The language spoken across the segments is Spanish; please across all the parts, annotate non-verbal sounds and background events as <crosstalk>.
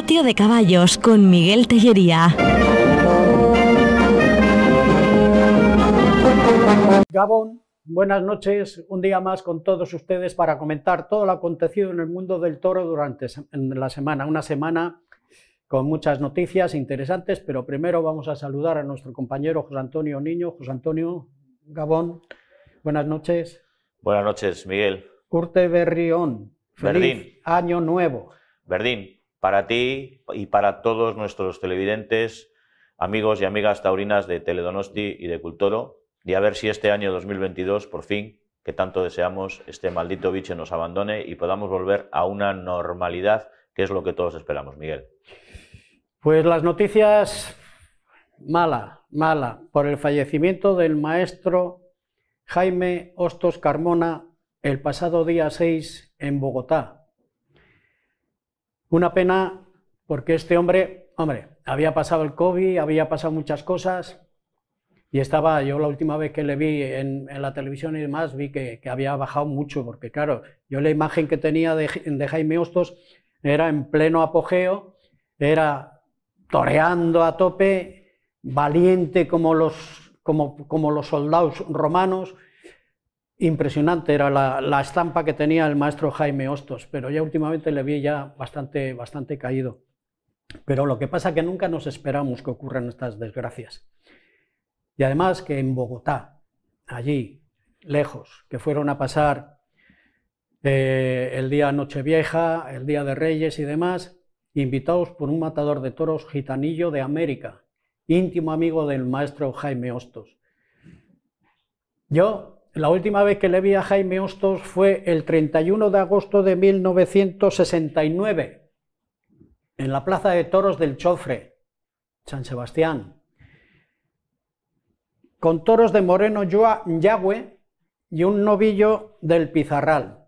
Patio de Caballos con Miguel Tellería. Gabón, buenas noches. Un día más con todos ustedes para comentar todo lo acontecido en el mundo del toro durante la semana. Una semana con muchas noticias interesantes, pero primero vamos a saludar a nuestro compañero José Antonio Niño. José Antonio Gabón, buenas noches. Buenas noches, Miguel. Curte Berrión. Verdín. Año nuevo. Verdín, para ti y para todos nuestros televidentes, amigos y amigas taurinas de Teledonosti y de Cultoro, y a ver si este año 2022, por fin, que tanto deseamos, este maldito bicho nos abandone y podamos volver a una normalidad, que es lo que todos esperamos, Miguel. Pues las noticias mala, mala, por el fallecimiento del maestro Jaime Hostos Carmona el pasado día 6 en Bogotá. Una pena porque este hombre, hombre, había pasado el COVID, había pasado muchas cosas y estaba, yo la última vez que le vi en, la televisión y demás, vi que, había bajado mucho, porque claro, yo la imagen que tenía de, Jaime Hostos era en pleno apogeo, era toreando a tope, valiente como los, como, como los soldados romanos, impresionante era la, estampa que tenía el maestro Jaime Hostos, pero ya últimamente le vi ya bastante, bastante caído. Pero lo que pasa es que nunca nos esperamos que ocurran estas desgracias. Y además que en Bogotá, allí, lejos, que fueron a pasar eh, el día Nochevieja, el día de Reyes y demás, invitados por un matador de toros gitanillo de América, íntimo amigo del maestro Jaime Hostos. Yo la última vez que le vi a Jaime Hostos fue el 31 de agosto de 1969, en la Plaza de Toros del Chofre, San Sebastián, con toros de Moreno Yagüe y un novillo del Pizarral.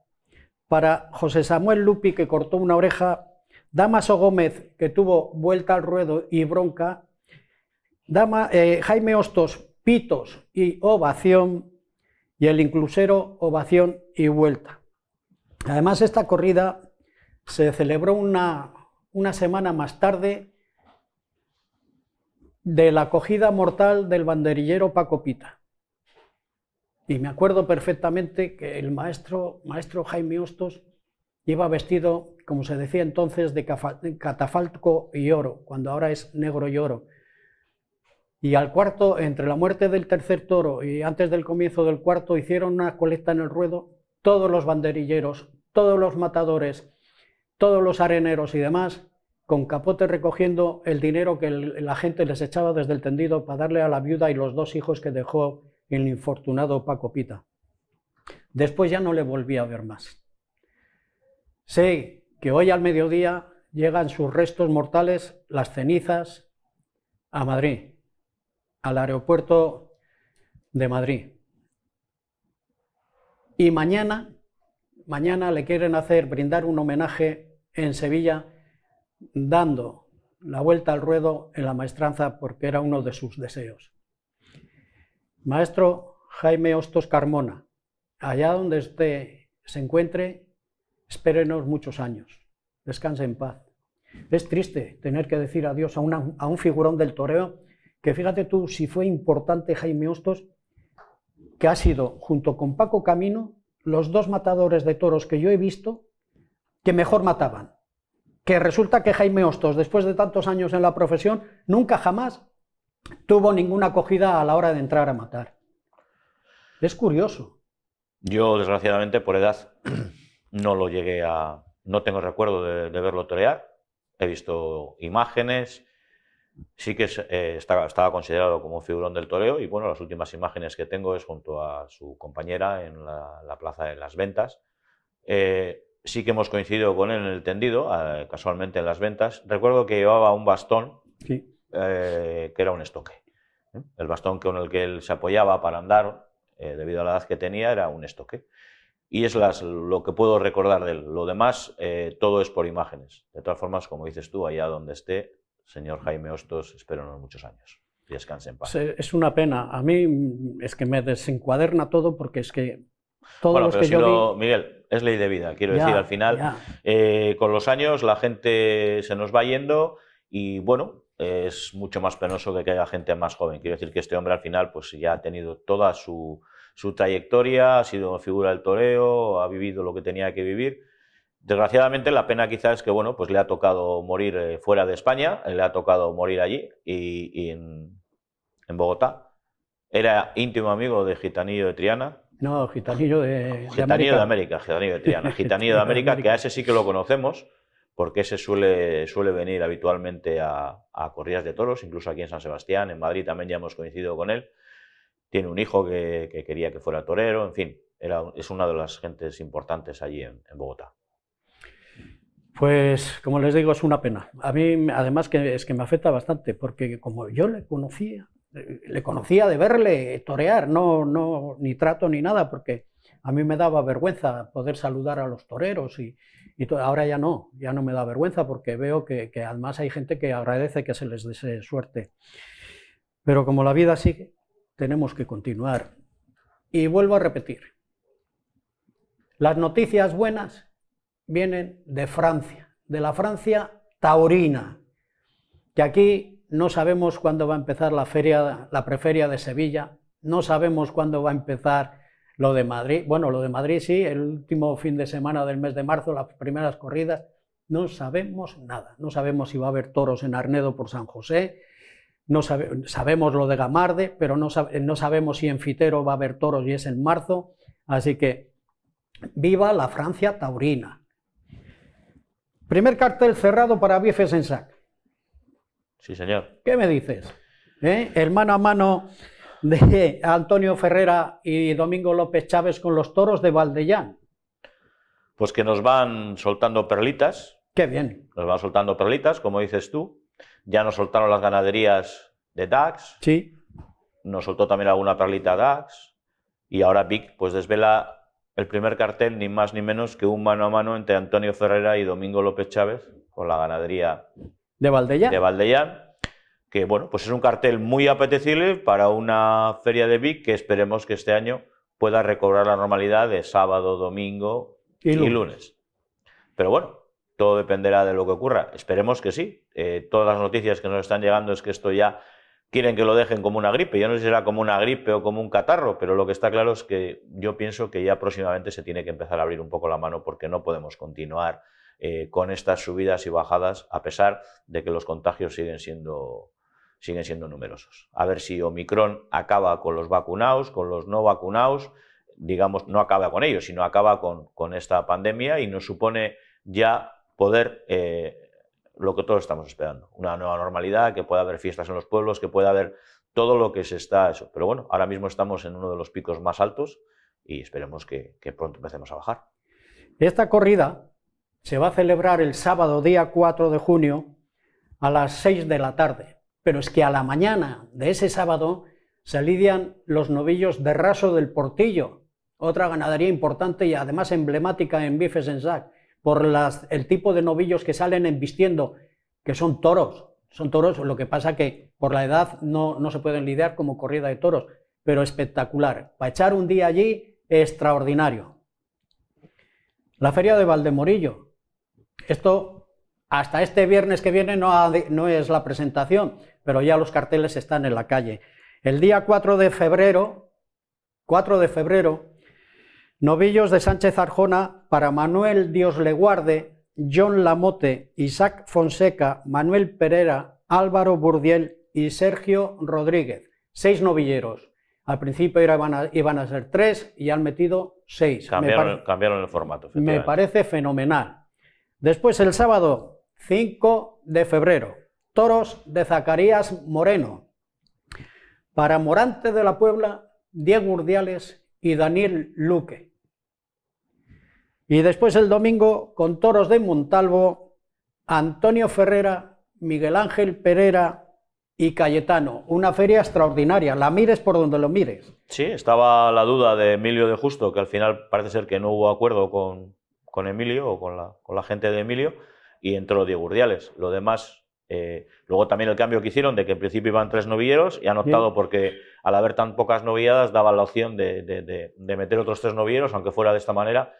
Para José Samuel Lupi, que cortó una oreja, Damaso Gómez, que tuvo vuelta al ruedo y bronca, Dama, eh, Jaime Hostos, pitos y ovación, y el inclusero ovación y vuelta. Además, esta corrida se celebró una, semana más tarde de la acogida mortal del banderillero Paco Pita. Y me acuerdo perfectamente que el maestro, maestro Jaime Hostos iba vestido, como se decía entonces, de catafalco y oro, cuando ahora es negro y oro y al cuarto, entre la muerte del tercer toro y antes del comienzo del cuarto, hicieron una colecta en el ruedo todos los banderilleros, todos los matadores, todos los areneros y demás, con capote recogiendo el dinero que la gente les echaba desde el tendido para darle a la viuda y los dos hijos que dejó el infortunado Paco Pita. Después ya no le volví a ver más. Sé que hoy al mediodía llegan sus restos mortales, las cenizas, a Madrid al aeropuerto de Madrid. Y mañana, mañana le quieren hacer brindar un homenaje en Sevilla, dando la vuelta al ruedo en la maestranza porque era uno de sus deseos. Maestro Jaime Hostos Carmona, allá donde usted se encuentre, espérenos muchos años. Descanse en paz. Es triste tener que decir adiós a, a un figurón del toreo que fíjate tú si fue importante Jaime Hostos, que ha sido, junto con Paco Camino, los dos matadores de toros que yo he visto que mejor mataban. Que resulta que Jaime Hostos, después de tantos años en la profesión, nunca jamás tuvo ninguna acogida a la hora de entrar a matar. Es curioso. Yo, desgraciadamente, por edad, <clears throat> no lo llegué a... No tengo recuerdo de, de verlo torear. He visto imágenes, sí que eh, estaba, considerado como un figurón del toreo y bueno, las últimas imágenes que tengo es junto a su compañera en la, plaza de las ventas. Eh, sí que hemos coincidido con él en el tendido, ah, casualmente en las ventas. Recuerdo que llevaba un bastón eh, que era un estoque. El bastón con el que él se apoyaba para andar, debido a la edad que tenía, era un estoque. Y es lo que puedo recordar de él. Lo demás, todo es por imágenes. De todas formas, como dices tú, allá donde esté, señor Jaime Hostos, espero muchos años. descanse en paz. Es una pena. A mí mm, es que me desencuaderna todo porque es que todos los que si yo Miguel, es ley de vida. Quiero decir, al final, eh, con los años la gente se nos va yendo y bueno, eh, es mucho más penoso que, que haya gente más joven. Quiero decir que este hombre al final pues ya ha tenido toda su, su trayectoria, ha sido figura del toreo, ha vivido lo que tenía que vivir Desgraciadamente, la pena quizás es que, bueno, pues le ha tocado morir eh, fuera de España, eh, le ha tocado morir allí y, en, Bogotá. Era íntimo amigo de Gitanillo de Triana. No, Gitanillo de, Gitanillo de América. Gitanillo de Triana. <laughs> Gitanillo de América, que a ese sí que lo conocemos, porque ese suele, suele venir habitualmente a, corridas de toros, incluso aquí en San Sebastián, en Madrid también ya hemos coincidido con él. Tiene un hijo que, quería que fuera torero, en fin, era, es una de las gentes importantes allí en Bogotá. Pues, como les digo, es una pena. A mí, además, que es que me afecta bastante, porque como yo le conocía, eh, le conocía de verle torear, no, no, ni trato ni nada, porque a mí me daba vergüenza poder saludar a los toreros y, ahora ya no, ya no me da vergüenza porque veo que, además hay gente que agradece que se les desee suerte. Pero como la vida sigue, tenemos que continuar. Y vuelvo a repetir, las noticias buenas vienen de Francia, de la Francia taurina, que aquí no sabemos cuándo va a empezar la feria, la preferia de Sevilla, no sabemos cuándo va a empezar lo de Madrid, bueno, lo de Madrid sí, el último fin de semana del mes de marzo, las primeras corridas, no sabemos nada, no sabemos si va a haber toros en Arnedo por San José, no sabemos lo de Gamarde, pero no sabemos si en Fitero va a haber toros y es en marzo, así que viva la Francia taurina. Primer cartel cerrado para BFS en SAC. Sí, señor. ¿Qué me dices? ¿Eh? El a mano de Antonio Ferrera y Domingo López Chávez con los toros de Valdellán. Pues que nos van soltando perlitas. Qué bien. Nos van soltando perlitas, como dices tú. Ya nos soltaron las ganaderías de DAX. Sí. Nos soltó también alguna perlita DAX. Y ahora Vic pues desvela el primer cartel, ni más ni menos que un mano a mano entre Antonio Ferrera y Domingo López Chávez con la ganadería de Valdellán. que bueno, pues es un cartel muy apetecible para una feria de Vic que esperemos que este año pueda recobrar la normalidad de sábado, domingo y lunes. Pero bueno, todo dependerá de lo que ocurra. Esperemos que sí. Eh, todas las noticias que nos están llegando es que esto ya quieren que lo dejen como una gripe. Yo no sé si será como una gripe o como un catarro, pero lo que está claro es que yo pienso que ya próximamente se tiene que empezar a abrir un poco la mano porque no podemos continuar eh, con estas subidas y bajadas a pesar de que los contagios siguen siendo siguen siendo numerosos. A ver si Omicron acaba con los vacunados, con los no vacunados, digamos, no acaba con ellos, sino acaba con, esta pandemia y nos supone ya poder eh, lo que todos estamos esperando. Una nueva normalidad, que pueda haber fiestas en los pueblos, que pueda haber todo lo que se está eso. Pero bueno, ahora mismo estamos en uno de los picos más altos y esperemos que, pronto empecemos a bajar. Esta corrida se va a celebrar el sábado día 4 de junio a las 6 de la tarde. Pero es que a la mañana de ese sábado se lidian los novillos de raso del Portillo, otra ganadería importante y además emblemática en Bifes en Sac por las, el tipo de novillos que salen embistiendo, que son toros. Son toros, lo que pasa que por la edad no, se pueden lidiar como corrida de toros, pero espectacular. Para echar un día allí, extraordinario. La feria de Valdemorillo. Esto hasta este viernes que viene no, no es la presentación, pero ya los carteles están en la calle. El día 4 de febrero, 4 de febrero, Novillos de Sánchez Arjona para Manuel Dios Leguarde, John Lamote, Isaac Fonseca, Manuel Pereira, Álvaro Burdiel y Sergio Rodríguez. Seis novilleros. Al principio iban a, ser tres y han metido seis. Cambiaron, cambiaron el formato. Me parece fenomenal. Después el sábado 5 de febrero, toros de Zacarías Moreno. Para Morante de la Puebla, Diego Urdiales y Daniel Luque. Y después el domingo, con toros de Montalvo, Antonio Ferrera, Miguel Ángel Pereira y Cayetano. Una feria extraordinaria, la mires por donde lo mires. Sí, estaba la duda de Emilio de Justo, que al final parece ser que no hubo acuerdo con, Emilio o con la, con la, gente de Emilio, y entró Diego Urdiales. Lo demás, eh, luego también el cambio que hicieron de que en principio iban tres novilleros y han optado porque al haber tan pocas novilladas daban la opción de, de meter otros tres novilleros, aunque fuera de esta manera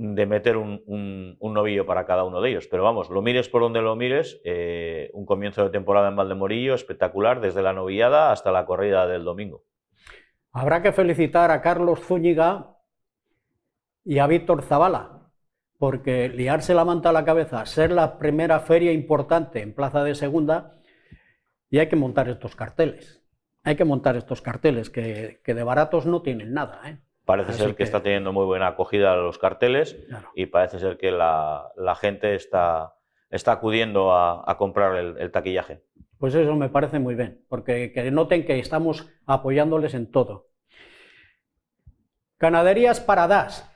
de meter un, novillo para cada uno de ellos. Pero vamos, lo mires por donde lo mires, eh, un comienzo de temporada en Valdemorillo espectacular, desde la novillada hasta la corrida del domingo. Habrá que felicitar a Carlos Zúñiga y a Víctor Zavala, porque liarse la manta a la cabeza, ser la primera feria importante en Plaza de Segunda, y hay que montar estos carteles. Hay que montar estos carteles que, que de baratos no tienen nada. ¿eh? Parece ser que, está teniendo muy buena acogida los carteles y parece ser que la, gente está, está, acudiendo a, comprar el, taquillaje. Pues eso me parece muy bien, porque que noten que estamos apoyándoles en todo. Canaderías DAS.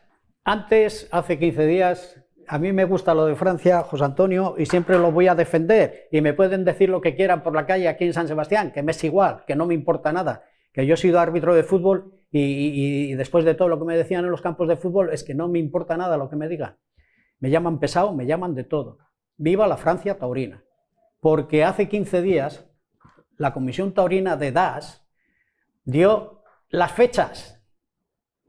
Antes, hace 15 días, a mí me gusta lo de Francia, José Antonio, y siempre lo voy a defender. Y me pueden decir lo que quieran por la calle aquí en San Sebastián, que me es igual, que no me importa nada, que yo he sido árbitro de fútbol y, después de todo lo que me decían en los campos de fútbol, es que no me importa nada lo que me digan. Me llaman pesado, me llaman de todo. Viva la Francia taurina. Porque hace 15 días la Comisión Taurina de DAS dio las fechas.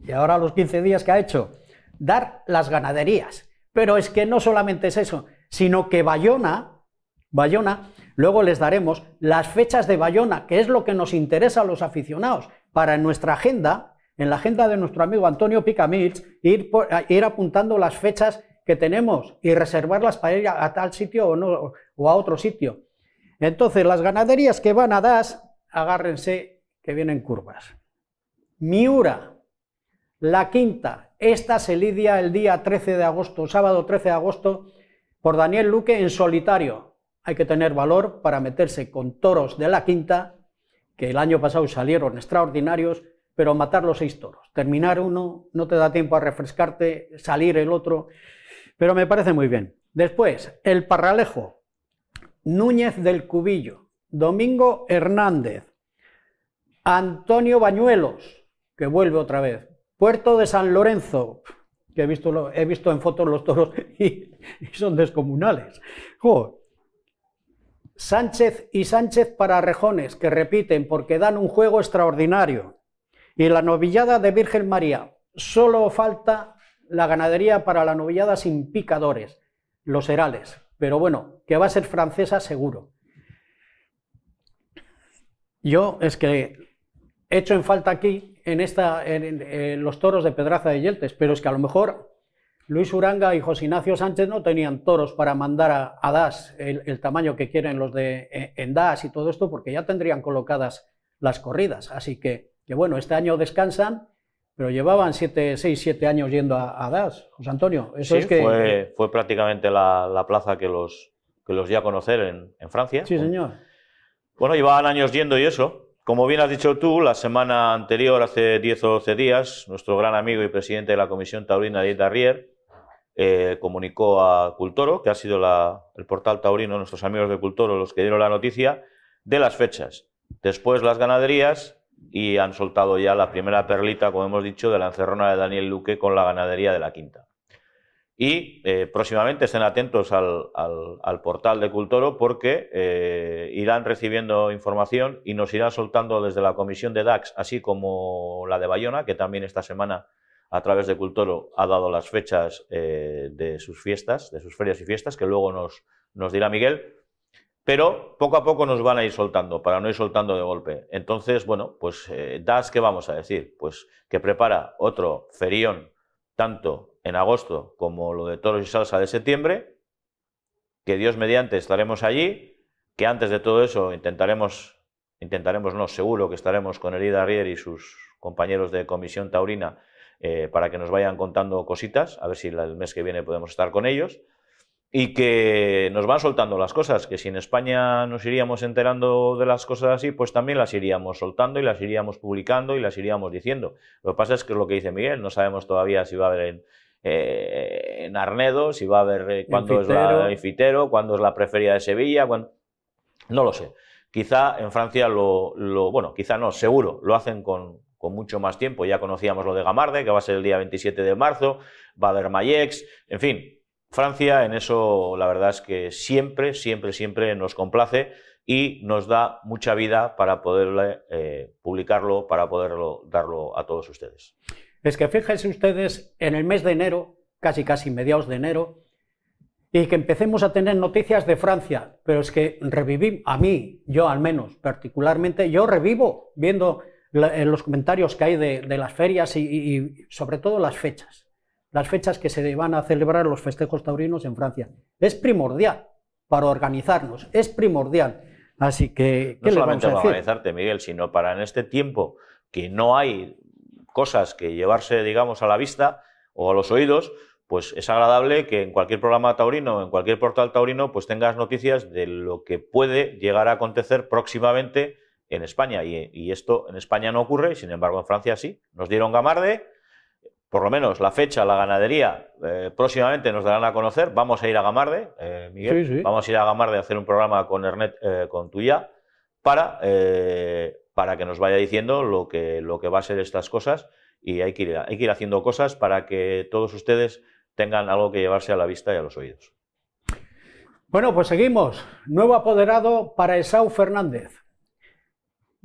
Y ahora los 15 días que ha hecho, dar las ganaderías. Pero es que no solamente es eso, sino que Bayona, Bayona, luego les daremos las fechas de Bayona, que es lo que nos interesa a los aficionados, para en nuestra agenda, en la agenda de nuestro amigo Antonio Picamich, ir, apuntando las fechas que tenemos y reservarlas para ir a, tal sitio o, o a otro sitio. Entonces, las ganaderías que van a DAS, agárrense que vienen curvas. Miura, la quinta, esta se lidia el día 13 de agosto, sábado 13 de agosto, por Daniel Luque en solitario. Hay que tener valor para meterse con toros de la quinta que el año pasado salieron extraordinarios, pero matar los seis toros. Terminar uno, no te da tiempo a refrescarte, salir el otro, pero me parece muy bien. Después, el Parralejo, Núñez del Cubillo, Domingo Hernández, Antonio Bañuelos, que vuelve otra vez, Puerto de San Lorenzo, que he visto, he visto en fotos los toros <laughs> y, son descomunales. joder. Sánchez y Sánchez para Rejones, que repiten porque dan un juego extraordinario. Y la novillada de Virgen María. Solo falta la ganadería para la novillada sin picadores, los herales. Pero bueno, que va a ser francesa seguro. Yo es que he hecho en falta aquí, en, esta, en los toros de Pedraza de Yeltes, pero es que a lo mejor Luis Uranga y José Ignacio Sánchez no tenían toros para mandar a, DAS el, tamaño que quieren los de e, en DAS y todo esto, porque ya tendrían colocadas las corridas. Así que, que bueno, este año descansan, pero llevaban siete 6, 7 años yendo a, DAS. José Antonio, eso es que. Fue, fue prácticamente la, plaza que los, que los a conocer en, Francia. Sí, señor. Bueno, llevaban años yendo y eso. Como bien has dicho tú, la semana anterior, hace 10 o 12 días, nuestro gran amigo y presidente de la Comisión Taurina, Dieta eh, comunicó a Cultoro, que ha sido el portal taurino, nuestros amigos de Cultoro los que dieron la noticia, de las fechas. Después las ganaderías y han soltado ya la primera perlita, como hemos dicho, de la encerrona de Daniel Luque con la ganadería de la Quinta. Y eh, próximamente estén atentos al, portal de Cultoro porque eh, irán recibiendo información y nos irán soltando desde la comisión de DAX, así como la de Bayona, que también esta semana a través de Cultoro ha dado las fechas eh, de sus fiestas, de sus ferias y fiestas, que luego nos, nos dirá Miguel, pero poco a poco nos van a ir soltando, para no ir soltando de golpe. Entonces, bueno, pues eh, DAS, ¿qué vamos a decir? Pues que prepara otro ferión, tanto en agosto como lo de toros y salsa de septiembre, que Dios mediante estaremos allí, que antes de todo eso intentaremos, intentaremos no, seguro que estaremos con Herida Rier y sus compañeros de Comisión Taurina eh, para que nos vayan contando cositas, a ver si el mes que viene podemos estar con ellos, y que nos van soltando las cosas, que si en España nos iríamos enterando de las cosas así, pues también las iríamos soltando y las iríamos publicando y las iríamos diciendo. Lo que pasa es que es lo que dice Miguel, no sabemos todavía si va a haber en, eh, Arnedo, si va a haber eh, cuándo es la Infitero, cuándo es la preferida de Sevilla, no lo sé. Quizá en Francia lo, bueno, quizá no, seguro, lo hacen con, con mucho más tiempo. Ya conocíamos lo de Gamarde, que va a ser el día 27 de marzo, va a haber Mayex, en fin. Francia en eso la verdad es que siempre, siempre, siempre nos complace y nos da mucha vida para poder eh, publicarlo, para poderlo darlo a todos ustedes. Es que fíjense ustedes, en el mes de enero, casi casi mediados de enero, y que empecemos a tener noticias de Francia, pero es que reviví, a mí, yo al menos, particularmente, yo revivo viendo en los comentarios que hay de, las ferias y, sobre todo las fechas, las fechas que se van a celebrar los festejos taurinos en Francia. Es primordial para organizarnos, es primordial. Así que, ¿qué no solamente para organizarte, Miguel, sino para en este tiempo que no hay cosas que llevarse, digamos, a la vista o a los oídos, pues es agradable que en cualquier programa taurino, en cualquier portal taurino, pues tengas noticias de lo que puede llegar a acontecer próximamente en España. Y, esto en España no ocurre, sin embargo en Francia sí. Nos dieron Gamarde, por lo menos la fecha, la ganadería, eh, próximamente nos darán a conocer. Vamos a ir a Gamarde, eh, Miguel. Vamos a ir a Gamarde a hacer un programa con Ernest, eh, con Tuya, para, para que nos vaya diciendo lo que, lo que va a ser estas cosas. Y hay que, hay que ir haciendo cosas para que todos ustedes tengan algo que llevarse a la vista y a los oídos. Bueno, pues seguimos. Nuevo apoderado para Esau Fernández.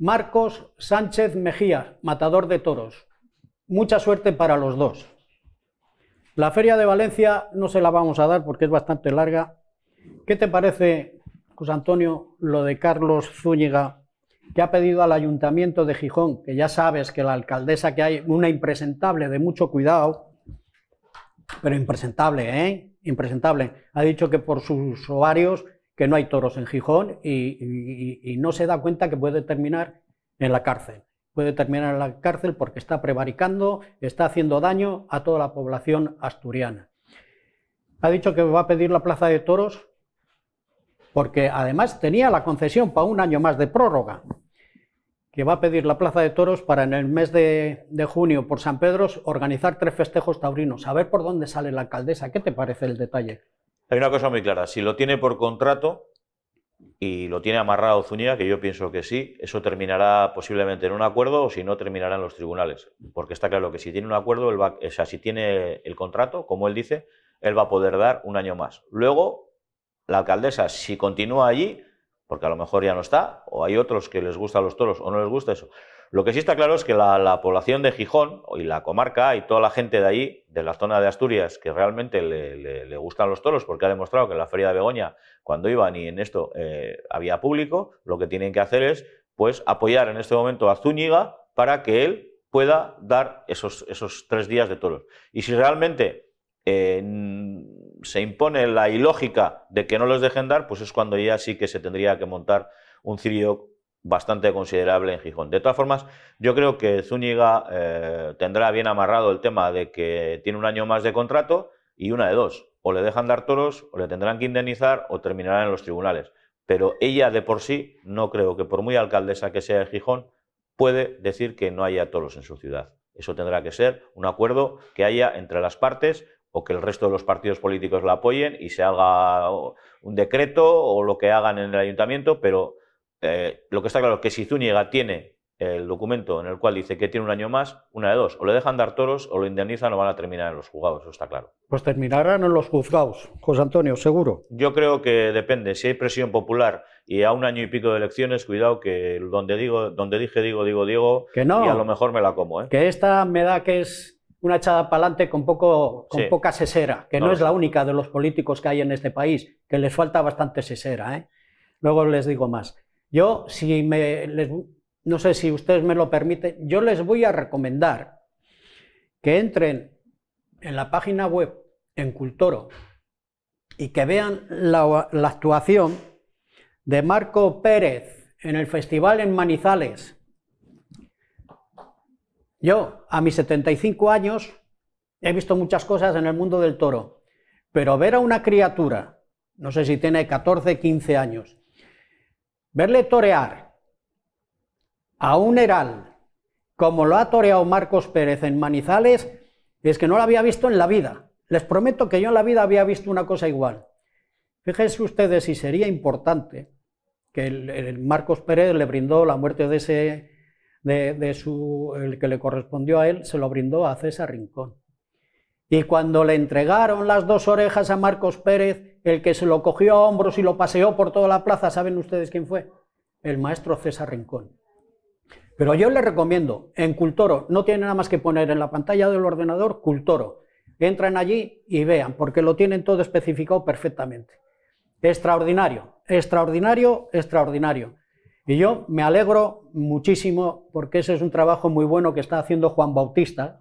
Marcos Sánchez Mejía, matador de toros. Mucha suerte para los dos. La Feria de Valencia no se la vamos a dar porque es bastante larga. ¿Qué te parece, José Antonio, lo de Carlos Zúñiga, que ha pedido al Ayuntamiento de Gijón, que ya sabes que la alcaldesa que hay, una impresentable de mucho cuidado, pero impresentable, ¿eh? Impresentable. Ha dicho que por sus ovarios que no hay toros en Gijón y, no se da cuenta que puede terminar en la cárcel. Puede terminar en la cárcel porque está prevaricando, está haciendo daño a toda la población asturiana. Ha dicho que va a pedir la plaza de toros porque además tenía la concesión para un año más de prórroga, que va a pedir la plaza de toros para en el mes de, de junio por San Pedro organizar tres festejos taurinos. A ver por dónde sale la alcaldesa. ¿Qué te parece el detalle? Hay una cosa muy clara, si lo tiene por contrato y lo tiene amarrado Zúñiga, que yo pienso que sí, eso terminará posiblemente en un acuerdo o si no terminará en los tribunales, porque está claro que si tiene un acuerdo, o sea, si tiene el contrato, como él dice, él va a poder dar un año más. Luego, la alcaldesa, si continúa allí, porque a lo mejor ya no está, o hay otros que les gustan los toros o no les gusta eso, lo que sí está claro es que la, población de Gijón y la comarca y toda la gente de allí, de la zona de Asturias, que realmente le, gustan los toros, porque ha demostrado que en la Feria de Begoña, cuando iban y en esto eh, había público, lo que tienen que hacer es pues, apoyar en este momento a Zúñiga para que él pueda dar esos, esos tres días de toros. Y si realmente eh, se impone la ilógica de que no los dejen dar, pues es cuando ya sí que se tendría que montar un cirio bastante considerable en Gijón. De todas formas, yo creo que Zúñiga eh, tendrá bien amarrado el tema de que tiene un año más de contrato y una de dos. O le dejan dar toros, o le tendrán que indemnizar, o terminarán en los tribunales. Pero ella de por sí, no creo que por muy alcaldesa que sea de Gijón, puede decir que no haya toros en su ciudad. Eso tendrá que ser un acuerdo que haya entre las partes o que el resto de los partidos políticos la apoyen y se haga un decreto o lo que hagan en el ayuntamiento, pero eh, lo que está claro es que si Zúñiga tiene el documento en el cual dice que tiene un año más, una de dos, o le dejan dar toros o lo indemnizan o van a terminar en los juzgados, eso está claro. Pues terminarán en los juzgados, José Antonio, seguro. Yo creo que depende, si hay presión popular y a un año y pico de elecciones, cuidado que donde digo, donde dije digo, digo, digo, que y a lo mejor me la como. ¿eh? Que esta me da que es una echada para adelante con, poco, con poca sesera, que no, es la única de los políticos que hay en este país, que les falta bastante sesera. ¿eh? Luego les digo más. Yo, si me, no sé si ustedes me lo permiten, yo les voy a recomendar que entren en la página web en Cultoro y que vean la, la actuación de Marco Pérez en el festival en Manizales. Yo, a mis 75 años, he visto muchas cosas en el mundo del toro, pero ver a una criatura, no sé si tiene 14, 15 años, Verle torear a un Heral como lo ha toreado Marcos Pérez en Manizales es que no lo había visto en la vida. Les prometo que yo en la vida había visto una cosa igual. Fíjense ustedes si sería importante que el, Marcos Pérez le brindó la muerte de ese, de su, el que le correspondió a él, se lo brindó a César Rincón. Y cuando le entregaron las dos orejas a Marcos Pérez, el que se lo cogió a hombros y lo paseó por toda la plaza, ¿saben ustedes quién fue? El maestro César Rincón. Pero yo les recomiendo, en Cultoro, no tienen nada más que poner en la pantalla del ordenador Cultoro. Entran allí y vean, porque lo tienen todo especificado perfectamente. Extraordinario, extraordinario, extraordinario. Y yo me alegro muchísimo porque ese es un trabajo muy bueno que está haciendo Juan Bautista.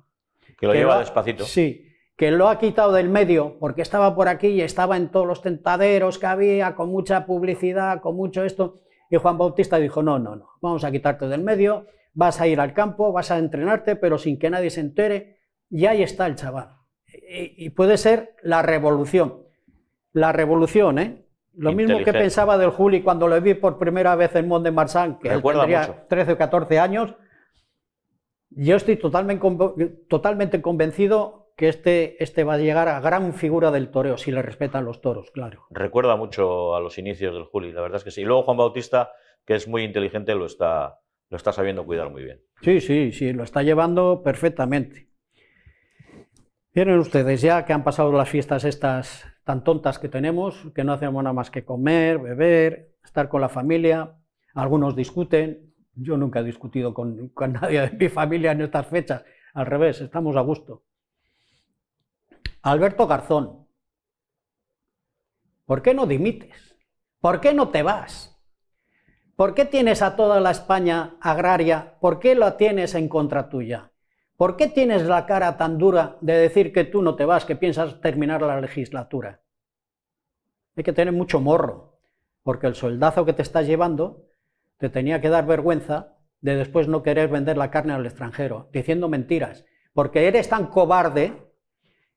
Que lo lleva despacito. Sí, que lo ha quitado del medio porque estaba por aquí y estaba en todos los tentaderos que había, con mucha publicidad, con mucho esto. Y Juan Bautista dijo, no, no, no, vamos a quitarte del medio, vas a ir al campo, vas a entrenarte, pero sin que nadie se entere. Y ahí está el chaval. Y, puede ser la revolución. La revolución, ¿eh? Lo mismo que pensaba del Juli cuando lo vi por primera vez en Mont de Marsan, que él tendría 13 o 14 años. Yo estoy totalmente, totalmente convencido que este, este va a llegar a gran figura del toreo, si le respetan los toros, claro. Recuerda mucho a los inicios del Juli, la verdad es que sí. Y luego Juan Bautista, que es muy inteligente, lo está, lo está sabiendo cuidar muy bien. Sí, sí, sí, lo está llevando perfectamente. Miren ustedes, ya que han pasado las fiestas estas tan tontas que tenemos, que no hacemos nada más que comer, beber, estar con la familia, algunos discuten, yo nunca he discutido con nadie de mi familia en estas fechas, al revés, estamos a gusto. Alberto Garzón, ¿por qué no dimites? ¿Por qué no te vas? ¿Por qué tienes a toda la España agraria? ¿Por qué la tienes en contra tuya? ¿Por qué tienes la cara tan dura de decir que tú no te vas, que piensas terminar la legislatura? Hay que tener mucho morro, porque el soldazo que te estás llevando te tenía que dar vergüenza de después no querer vender la carne al extranjero, diciendo mentiras, porque eres tan cobarde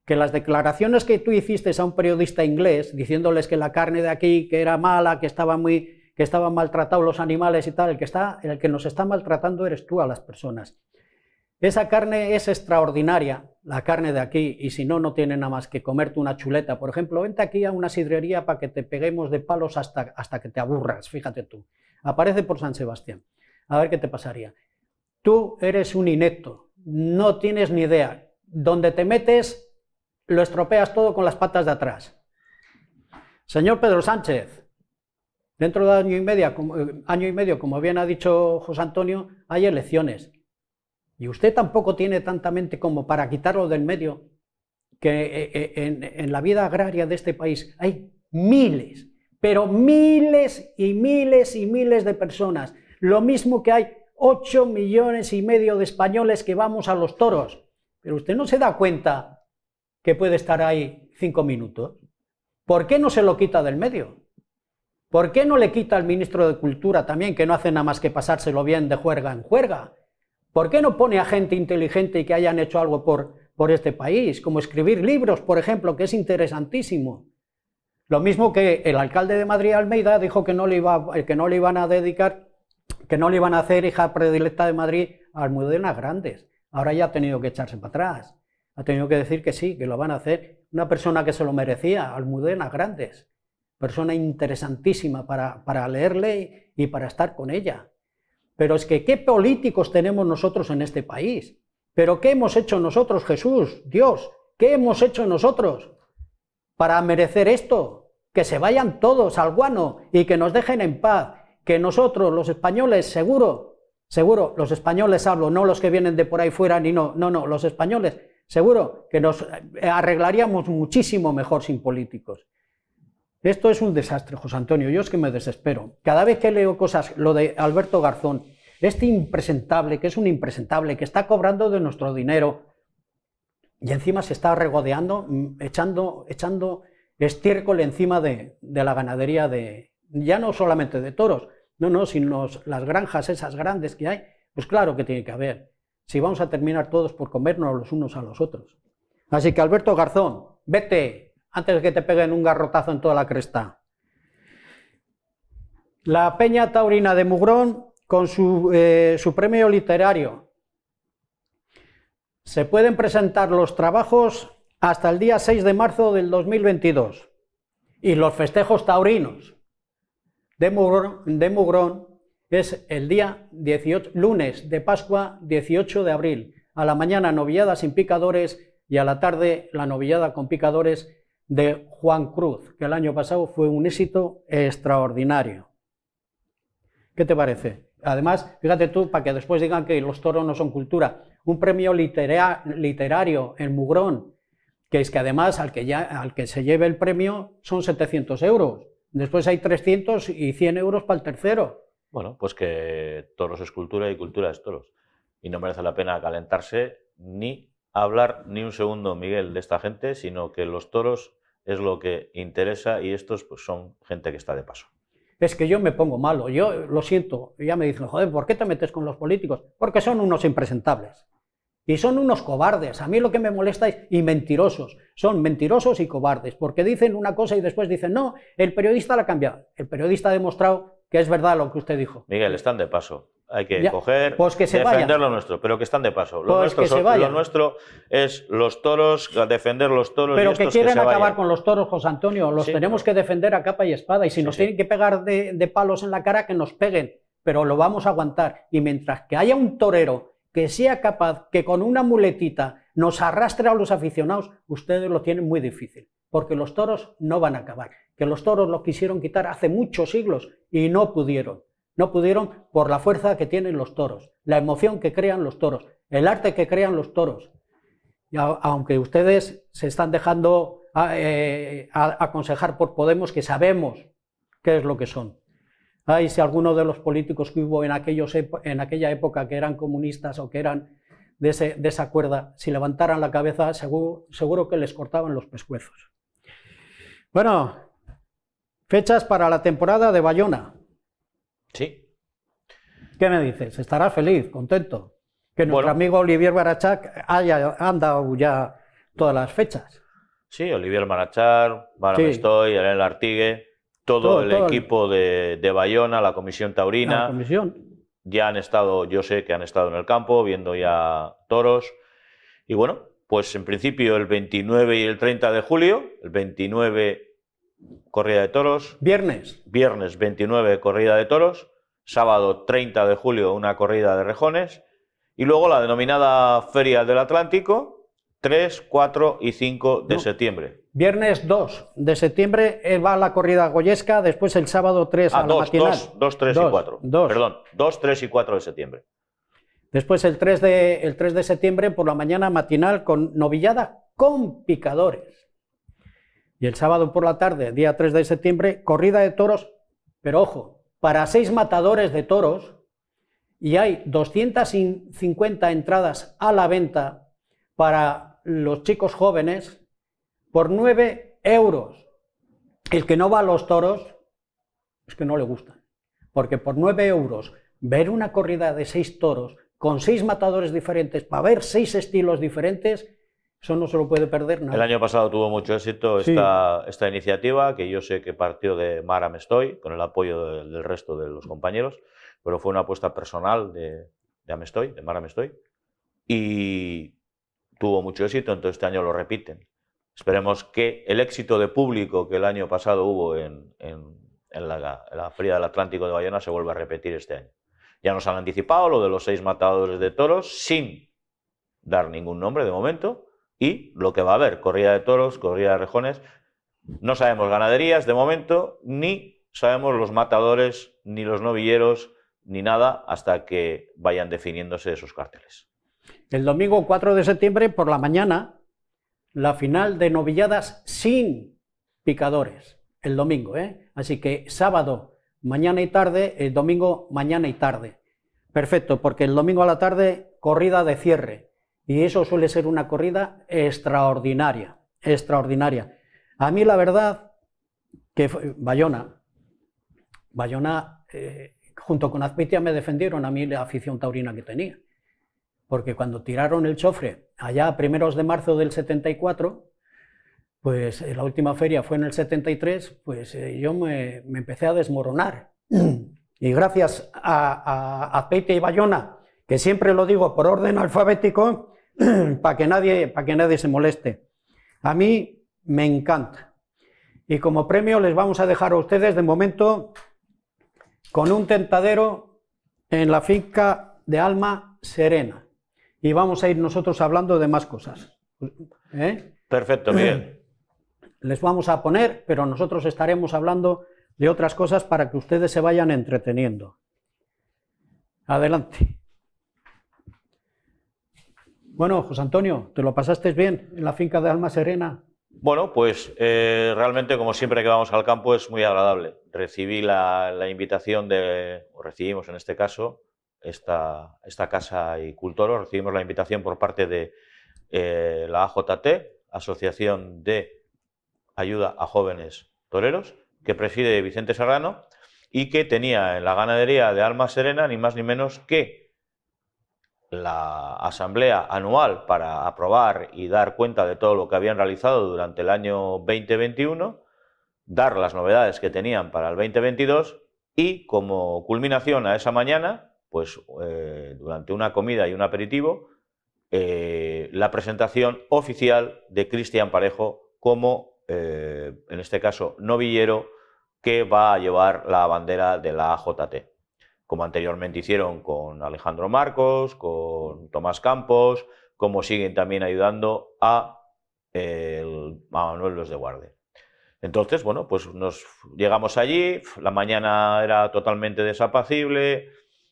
que las declaraciones que tú hiciste a un periodista inglés, diciéndoles que la carne de aquí, que era mala, que estaba muy que estaban maltratados los animales y tal, el que, está, el que nos está maltratando eres tú a las personas. Esa carne es extraordinaria, la carne de aquí, y si no, no tiene nada más que comerte una chuleta. Por ejemplo, vente aquí a una sidrería para que te peguemos de palos hasta, hasta que te aburras, fíjate tú. Aparece por San Sebastián. A ver qué te pasaría. Tú eres un inepto, no tienes ni idea. Donde te metes, lo estropeas todo con las patas de atrás. Señor Pedro Sánchez, dentro de año y, media, eh, año y medio, como bien ha dicho José Antonio, hay elecciones. Y usted tampoco tiene tanta mente como para quitarlo del medio, que eh, eh, en, la vida agraria de este país hay miles, pero miles y miles y miles de personas. Lo mismo que hay ...ocho millones y medio de españoles que vamos a los toros. Pero usted no se da cuenta que puede estar ahí cinco minutos? ¿Por qué no se lo quita del medio? ¿Por qué no le quita al ministro de Cultura también, que no hace nada más que pasárselo bien de juerga en juerga? ¿Por qué no pone a gente inteligente y que hayan hecho algo por, por este país, como escribir libros, por ejemplo, que es interesantísimo? Lo mismo que el alcalde de Madrid, Almeida, dijo que no le, iba, que no le iban a dedicar, que no le iban a hacer hija predilecta de Madrid a Almudenas Grandes. Ahora ya ha tenido que echarse para atrás ha tenido que decir que sí, que lo van a hacer. Una persona que se lo merecía, Almudena Grandes, persona interesantísima para, leerle y para estar con ella. Pero es que, ¿qué políticos tenemos nosotros en este país? ¿Pero qué hemos hecho nosotros, Jesús, Dios? ¿Qué hemos hecho nosotros para merecer esto? Que se vayan todos al guano y que nos dejen en paz. Que nosotros, los españoles, seguro, seguro, los españoles hablo, no los que vienen de por ahí fuera, ni no, no, no, los españoles, Seguro que nos eh, arreglaríamos muchísimo mejor sin políticos. Esto es un desastre, José Antonio. Yo es que me desespero. Cada vez que leo cosas, lo de Alberto Garzón, este impresentable, que es un impresentable, que está cobrando de nuestro dinero y encima se está regodeando, mm, echando, echando estiércol encima de, de la ganadería de, ya no solamente de toros, no, no, sino las granjas esas grandes que hay, pues claro que tiene que haber si vamos a terminar todos por comernos los unos a los otros. Así que Alberto Garzón, vete antes de que te peguen un garrotazo en toda la cresta. La Peña Taurina de Mugrón con su, eh, premio literario. Se pueden presentar los trabajos hasta el día 6 de marzo del 2022 y los festejos taurinos de Mugrón, de Mugrón es el día 18, lunes de Pascua 18 de abril. A la mañana novillada sin picadores y a la tarde la novillada con picadores de Juan Cruz, que el año pasado fue un éxito extraordinario. ¿Qué te parece? Además, fíjate tú, para que después digan que los toros no son cultura, un premio literario en Mugrón, que es que además al que, al que se lleve el premio son 700 euros. Después hay 300 y 100 euros para el tercero. Bueno, pues que toros es cultura y cultura es toros. Y no merece la pena calentarse ni hablar ni un segundo, Miguel, de esta gente, sino que los toros es lo que interesa y estos pues, son gente que está de paso. Es que yo me pongo malo, yo lo siento, ya me dicen, joder, ¿por qué te metes con los políticos? Porque son unos impresentables. Y son unos cobardes. A mí lo que me molesta es, y mentirosos. Son mentirosos y cobardes, porque dicen una cosa y después dicen, no, el periodista la ha cambiado. El periodista ha demostrado que es verdad lo que usted dijo. Miguel, están de paso. Hay que coger, pues defender lo nuestro, pero que están de paso. Lo, pues nuestro, es los toros, defender los toros. Pero que quieren acabar con los toros, José Antonio. Los tenemos que defender a capa y espada. Y si nos tienen que pegar de palos en la cara, que nos peguen. Pero lo vamos a aguantar. Y mientras que haya un torero que sea capaz, que con una muletita nos arrastre a los aficionados, ustedes lo tienen muy difícil porque los toros no van a acabar, que los toros los quisieron quitar hace muchos siglos y no pudieron. No pudieron por la fuerza que tienen los toros, la emoción que crean los toros, el arte que crean los toros. Y aunque ustedes se están dejando ah, eh, aconsejar por Podemos, que sabemos qué es lo que son. Ay, si alguno de los políticos que hubo en, aquella época que eran comunistas o que eran de, esa cuerda, si levantaran la cabeza, seguro que les cortaban los pescuezos. Bueno, fechas para la temporada de Bayona. Sí. ¿Qué me dices? ¿Estará feliz, contento. Que nuestro amigo Olivier Barachac haya andado ya todas las fechas. Sí, Olivier Marachar, Baramestoy, sí. Elena Artigue, todo, el equipo De, de, Bayona, la comisión taurina. La comisión ya han estado, yo sé que han estado en el campo viendo ya toros. Y bueno, pues en principio el 29 y el 30 de julio, el 29 corrida de toros. Viernes. Viernes 29 corrida de toros, sábado 30 de julio una corrida de rejones y luego la denominada Feria del Atlántico 3, 4 y 5 de septiembre. Viernes eh, 2 de septiembre va la corrida goyesca, después el sábado 3 a ah, la matinal. 2, 2, 3 y 4. Perdón, 2, 3 y 4 de septiembre. Después el 3 de, septiembre por la mañana matinal con novillada con picadores. Y el sábado por la tarde, día 3 de septiembre, corrida de toros, pero ojo, para seis matadores de toros y hay 250 entradas a la venta para los chicos jóvenes por 9 euros. El que no va a los toros es que no le gusta. porque por 9 euros ver una corrida de seis toros con seis matadores diferentes, para ver seis estilos diferentes, eso no se lo puede perder El año pasado tuvo mucho éxito esta, esta iniciativa, que yo sé que partió de Mara Mestoy, con el apoyo del resto de los compañeros, pero fue una apuesta personal de, de Amestoy, de Mara Mestoy, y tuvo mucho éxito, entonces este año lo repiten. Esperemos que el éxito de público que el año pasado hubo en, la, en la del Atlántico de Bayona se vuelva a repetir este año. Ya nos han anticipado lo de los seis matadores de toros sin dar ningún nombre de momento y lo que va a haber, corrida de toros, corrida de rejones. No sabemos ganaderías de momento, ni sabemos los matadores, ni los novilleros, ni nada hasta que vayan definiéndose esos carteles. El domingo 4 de septiembre por la mañana, la final de novilladas sin picadores. El domingo, ¿eh? Así que sábado mañana y tarde, el domingo mañana y tarde. Perfecto, porque el domingo a la tarde corrida de cierre. Y eso suele ser una corrida extraordinaria, extraordinaria. A mí la verdad que Bayona, Bayona eh, junto con Azpitia me defendieron a mí la afición taurina que tenía. Porque cuando tiraron el chofre allá a primeros de marzo del 74, pues eh, la última feria fue en el 73, pues eh, yo me, empecé a desmoronar. Y gracias a, Peite y Bayona, que siempre lo digo por orden alfabético, <clears throat> para que, nadie, que nadie se moleste. A mí me encanta. Y como premio les vamos a dejar a ustedes de momento con un tentadero en la finca de Alma Serena. Y vamos a ir nosotros hablando de más cosas. ¿Eh? Perfecto, bien. <clears throat> les vamos a poner, pero nosotros estaremos hablando de otras cosas para que ustedes se vayan entreteniendo. Adelante. Bueno, José Antonio, ¿te lo pasaste bien en la finca de Alma Serena? Bueno, pues eh, realmente como siempre que vamos al campo es muy agradable. Recibí la, invitación de, o recibimos en este caso, esta, esta casa y Cultoro, recibimos la invitación por parte de eh, la AJT, Asociación de ayuda a jóvenes toreros, que preside Vicente Serrano y que tenía en la ganadería de Alma Serena ni más ni menos que la asamblea anual para aprobar y dar cuenta de todo lo que habían realizado durante el año 2021, dar las novedades que tenían para el 2022 y como culminación a esa mañana, pues eh, durante una comida y un aperitivo, eh, la presentación oficial de Cristian Parejo como eh, en este caso novillero, que va a llevar la bandera de la AJT, como anteriormente hicieron con Alejandro Marcos, con Tomás Campos, como siguen también ayudando a, Manuel Los de Guarde. Entonces, bueno, pues nos llegamos allí, la mañana era totalmente desapacible,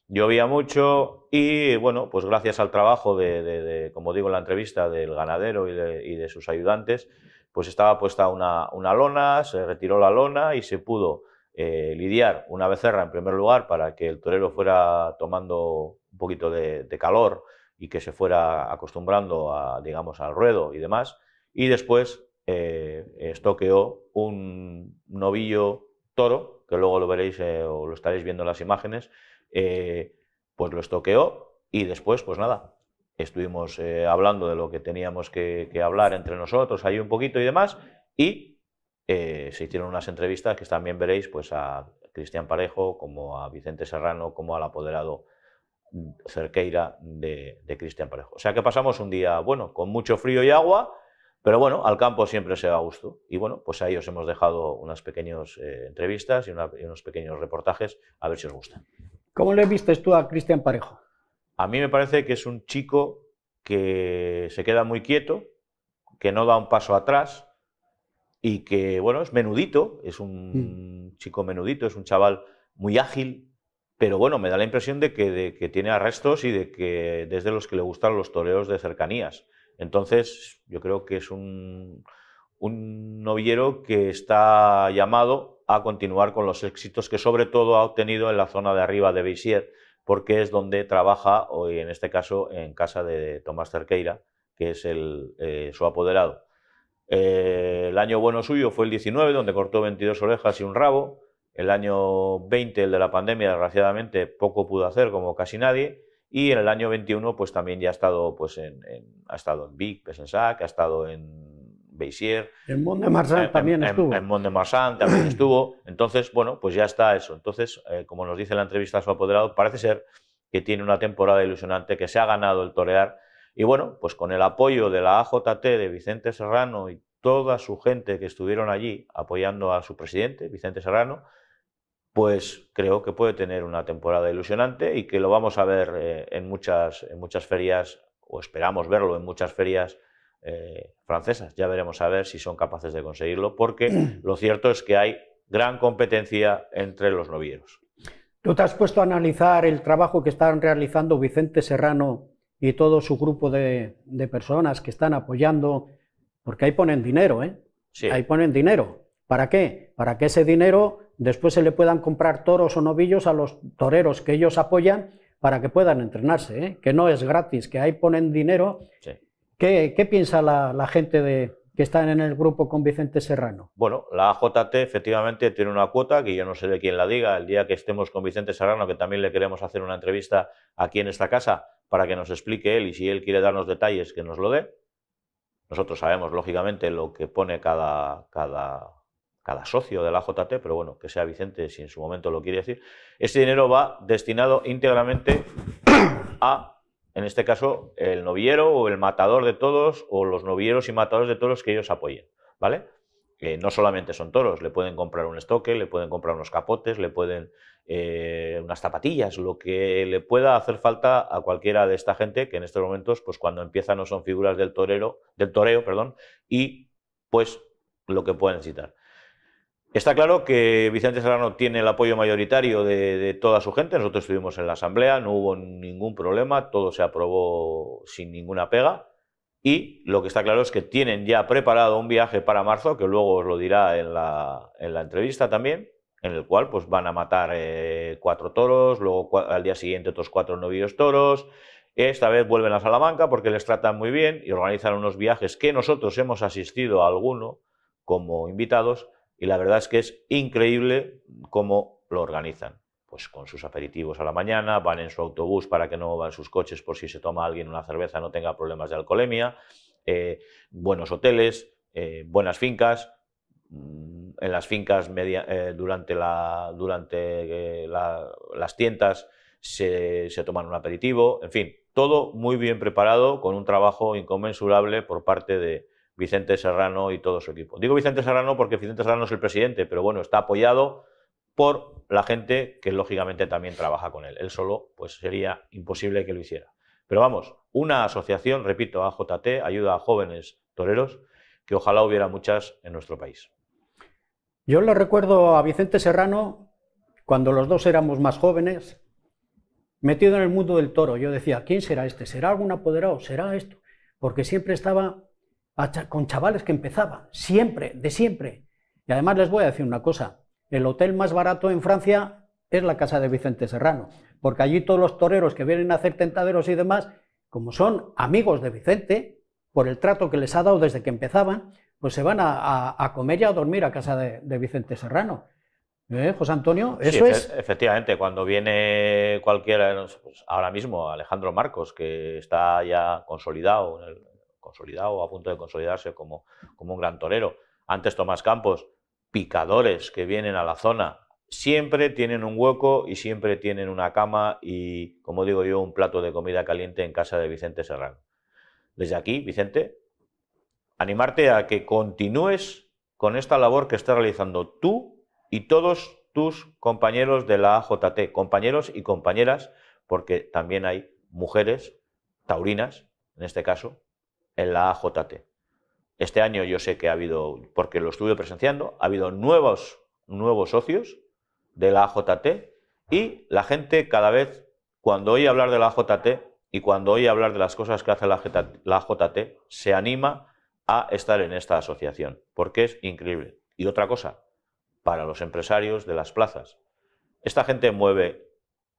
llovía mucho y, bueno, pues gracias al trabajo de, como digo en la entrevista, del ganadero y de sus ayudantes, pues estaba puesta una, lona, se retiró la lona y se pudo eh, lidiar una becerra en primer lugar para que el torero fuera tomando un poquito de, calor y que se fuera acostumbrando a, digamos, al ruedo y demás. Y después eh, estoqueó un novillo toro, que luego lo veréis eh, o lo estaréis viendo en las imágenes, pues lo estoqueó y después, pues nada, estuvimos eh, hablando de lo que teníamos que, hablar entre nosotros ahí un poquito y demás, y eh, se hicieron unas entrevistas que también veréis pues, a Cristian Parejo, como a Vicente Serrano, como al apoderado mm, Cerqueira de, Cristian Parejo. O sea que pasamos un día, bueno, con mucho frío y agua, pero bueno, al campo siempre se va a gusto. Y bueno, pues ahí os hemos dejado unas pequeñas eh, entrevistas y, unos pequeños reportajes, a ver si os gustan. ¿Cómo le vistes tú a Cristian Parejo? A mí me parece que es un chico que se queda muy quieto, que no da un paso atrás y que, bueno, es menudito, es un mm. chico menudito, es un chaval muy ágil, pero bueno, me da la impresión de que, tiene arrestos y de que desde los que le gustan los toreos de cercanías. Entonces, yo creo que es un, novillero que está llamado a continuar con los éxitos que sobre todo ha obtenido en la zona de arriba de Visier porque es donde trabaja hoy, en este caso, en casa de Tomás Cerqueira, que es eh, su apoderado. Eh, el año bueno suyo fue el 19, donde cortó 22 orejas y un rabo. El año 20, el de la pandemia, desgraciadamente poco pudo hacer, como casi nadie. Y en el año 21, pues también ya ha estado, pues, en, en ha estado en Big, en SAC, ha estado en Beisier... En Mont de Marsan también estuvo. En Mont de Marsan también <clears throat> estuvo. Entonces, bueno, pues ya está eso. Entonces, eh, como nos dice la entrevista a su apoderado, parece ser que tiene una temporada ilusionante, que se ha ganado el torear. Y bueno, pues con el apoyo de la AJT, de Vicente Serrano y toda su gente que estuvieron allí apoyando a su presidente, Vicente Serrano, pues creo que puede tener una temporada ilusionante y que lo vamos a ver eh, en, muchas, en muchas ferias, o esperamos verlo en muchas ferias eh, francesas. Ya veremos a ver si son capaces de conseguirlo, porque <clears throat> lo cierto es que hay gran competencia entre los novilleros. Tú te has puesto a analizar el trabajo que están realizando Vicente Serrano y todo su grupo de, personas que están apoyando, porque ahí ponen dinero, ¿eh? Ahí ponen dinero. ¿Para qué? Para que ese dinero después se le puedan comprar toros o novillos a los toreros que ellos apoyan para que puedan entrenarse, ¿eh? que no es gratis, que ahí ponen dinero sí. ¿Qué, piensa la, gente de, que están en el grupo con Vicente Serrano? Bueno, la AJT efectivamente tiene una cuota que yo no sé de quién la diga. El día que estemos con Vicente Serrano, que también le queremos hacer una entrevista aquí en esta casa para que nos explique él y si él quiere darnos detalles, que nos lo dé. Nosotros sabemos, lógicamente, lo que pone cada, cada, cada socio de la AJT, pero bueno, que sea Vicente si en su momento lo quiere decir. Este dinero va destinado íntegramente a en este caso, el novillero o el matador de todos o los novilleros y matadores de toros que ellos apoyen, ¿vale? Eh, no solamente son toros, le pueden comprar un estoque, le pueden comprar unos capotes, le pueden eh, unas zapatillas, lo que le pueda hacer falta a cualquiera de esta gente que en estos momentos, pues cuando empieza no son figuras del torero, del toreo, perdón, y pues lo que pueden necesitar. Está claro que Vicente Serrano tiene el apoyo mayoritario de, toda su gente. Nosotros estuvimos en la asamblea, no hubo ningún problema, todo se aprobó sin ninguna pega. Y lo que está claro es que tienen ya preparado un viaje para marzo, que luego os lo dirá en la, entrevista también, en el cual pues, van a matar eh, cuatro toros, luego al día siguiente otros cuatro novillos toros. Esta vez vuelven a Salamanca porque les tratan muy bien y organizan unos viajes que nosotros hemos asistido a alguno como invitados y la verdad es que es increíble cómo lo organizan. Pues con sus aperitivos a la mañana, van en su autobús para que no van sus coches por si se toma alguien una cerveza no tenga problemas de alcoholemia, eh, buenos hoteles, eh, buenas fincas, mm, en las fincas media, eh, durante, las tientas se, se, toman un aperitivo, en fin, todo muy bien preparado con un trabajo inconmensurable por parte de, Vicente Serrano y todo su equipo. Digo Vicente Serrano porque Vicente Serrano es el presidente, pero bueno, está apoyado por la gente que lógicamente también trabaja con él. Él solo, pues sería imposible que lo hiciera. Pero vamos, una asociación, repito, AJT, ayuda a jóvenes toreros, que ojalá hubiera muchas en nuestro país. Yo le recuerdo a Vicente Serrano cuando los dos éramos más jóvenes, metido en el mundo del toro. Yo decía, ¿quién será este? ¿Será algún apoderado? ¿Será esto? Porque siempre estaba con chavales que empezaba, siempre, de siempre. Y además les voy a decir una cosa, el hotel más barato en Francia es la casa de Vicente Serrano, porque allí todos los toreros que vienen a hacer tentaderos y demás, como son amigos de Vicente, por el trato que les ha dado desde que empezaban, pues se van a, comer y a dormir a casa de, Vicente Serrano. ¿Eh, José Antonio? Eso es. Efectivamente, cuando viene cualquiera, pues ahora mismo Alejandro Marcos, que está ya consolidado en el, consolidado o a punto de consolidarse como, como un gran torero. Antes Tomás Campos, picadores que vienen a la zona, siempre tienen un hueco y siempre tienen una cama y, como digo yo, un plato de comida caliente en casa de Vicente Serrano. Desde aquí, Vicente, animarte a que continúes con esta labor que estás realizando tú y todos tus compañeros de la AJT, compañeros y compañeras, porque también hay mujeres taurinas, en este caso, en la AJT. Este año yo sé que ha habido, porque lo estuve presenciando, ha habido nuevos, nuevos socios de la AJT y la gente cada vez, cuando oye hablar de la AJT y cuando oye hablar de las cosas que hace la la AJT se anima a estar en esta asociación, porque es increíble. Y otra cosa, para los empresarios de las plazas, esta gente mueve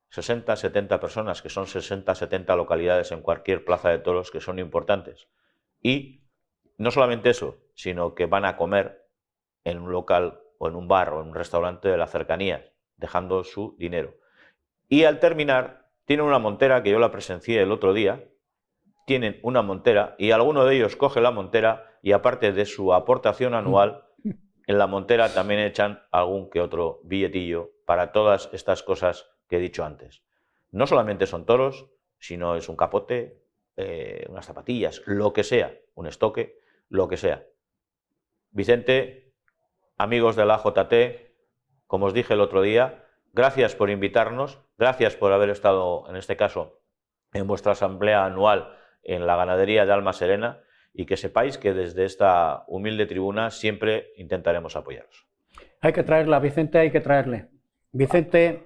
60, 70 personas, que son 60, 70 localidades en cualquier plaza de toros que son importantes. Y no solamente eso, sino que van a comer en un local o en un bar o en un restaurante de la cercanía, dejando su dinero. Y al terminar, tienen una montera que yo la presencié el otro día, tienen una montera y alguno de ellos coge la montera y aparte de su aportación anual, en la montera también echan algún que otro billetillo para todas estas cosas que he dicho antes. No solamente son toros, sino es un capote, eh, unas zapatillas, lo que sea, un estoque, lo que sea. Vicente, amigos de la JT, como os dije el otro día, gracias por invitarnos, gracias por haber estado, en este caso, en vuestra asamblea anual en la ganadería de Alma Serena y que sepáis que desde esta humilde tribuna siempre intentaremos apoyaros. Hay que traerla, Vicente, hay que traerle. Vicente,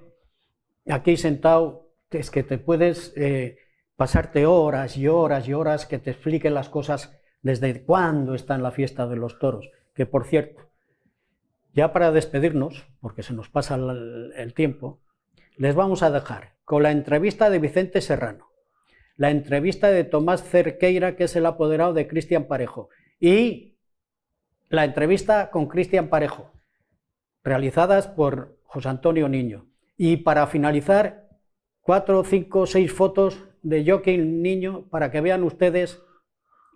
aquí sentado, es que te puedes eh, pasarte horas y horas y horas que te expliquen las cosas desde cuándo está en la fiesta de los toros. Que por cierto, ya para despedirnos, porque se nos pasa el, el tiempo, les vamos a dejar con la entrevista de Vicente Serrano, la entrevista de Tomás Cerqueira, que es el apoderado de Cristian Parejo, y la entrevista con Cristian Parejo, realizadas por José Antonio Niño. Y para finalizar, cuatro, cinco, seis fotos de Joaquín Niño para que vean ustedes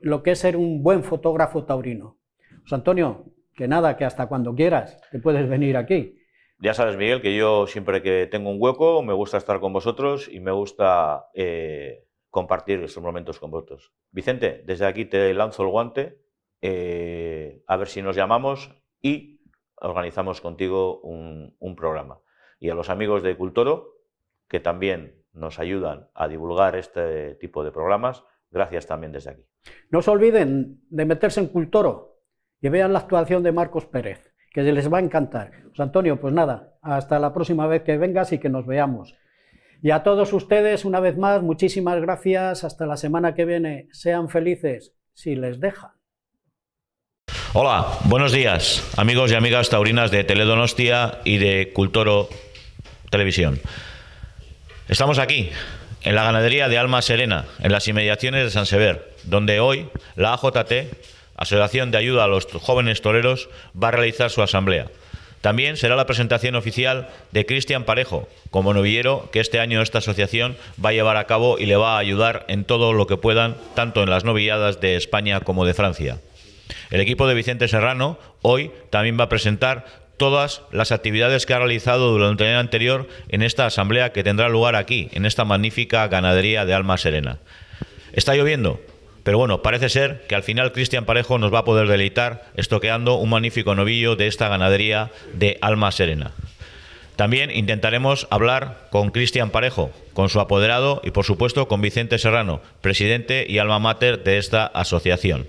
lo que es ser un buen fotógrafo taurino. José Antonio, que nada, que hasta cuando quieras, te puedes venir aquí. Ya sabes, Miguel, que yo siempre que tengo un hueco me gusta estar con vosotros y me gusta eh, compartir estos momentos con vosotros. Vicente, desde aquí te lanzo el guante, eh, a ver si nos llamamos y organizamos contigo un, un programa. Y a los amigos de Cultoro, que también nos ayudan a divulgar este tipo de programas. Gracias también desde aquí. No se olviden de meterse en Cultoro y vean la actuación de Marcos Pérez, que les va a encantar. Pues, Antonio, pues nada, hasta la próxima vez que vengas y que nos veamos. Y a todos ustedes, una vez más, muchísimas gracias. Hasta la semana que viene. Sean felices, si les deja. Hola, buenos días, amigos y amigas taurinas de Teledonostia y de Cultoro Televisión. Estamos aquí, en la ganadería de Alma Serena, en las inmediaciones de San Sever, donde hoy la AJT, Asociación de Ayuda a los Jóvenes Toreros, va a realizar su asamblea. También será la presentación oficial de Cristian Parejo, como novillero que este año esta asociación va a llevar a cabo y le va a ayudar en todo lo que puedan, tanto en las novilladas de España como de Francia. El equipo de Vicente Serrano hoy también va a presentar todas las actividades que ha realizado durante el año anterior en esta asamblea que tendrá lugar aquí, en esta magnífica ganadería de Alma Serena. Está lloviendo, pero bueno, parece ser que al final Cristian Parejo nos va a poder deleitar estoqueando un magnífico novillo de esta ganadería de Alma Serena. También intentaremos hablar con Cristian Parejo, con su apoderado y por supuesto con Vicente Serrano, presidente y alma mater de esta asociación.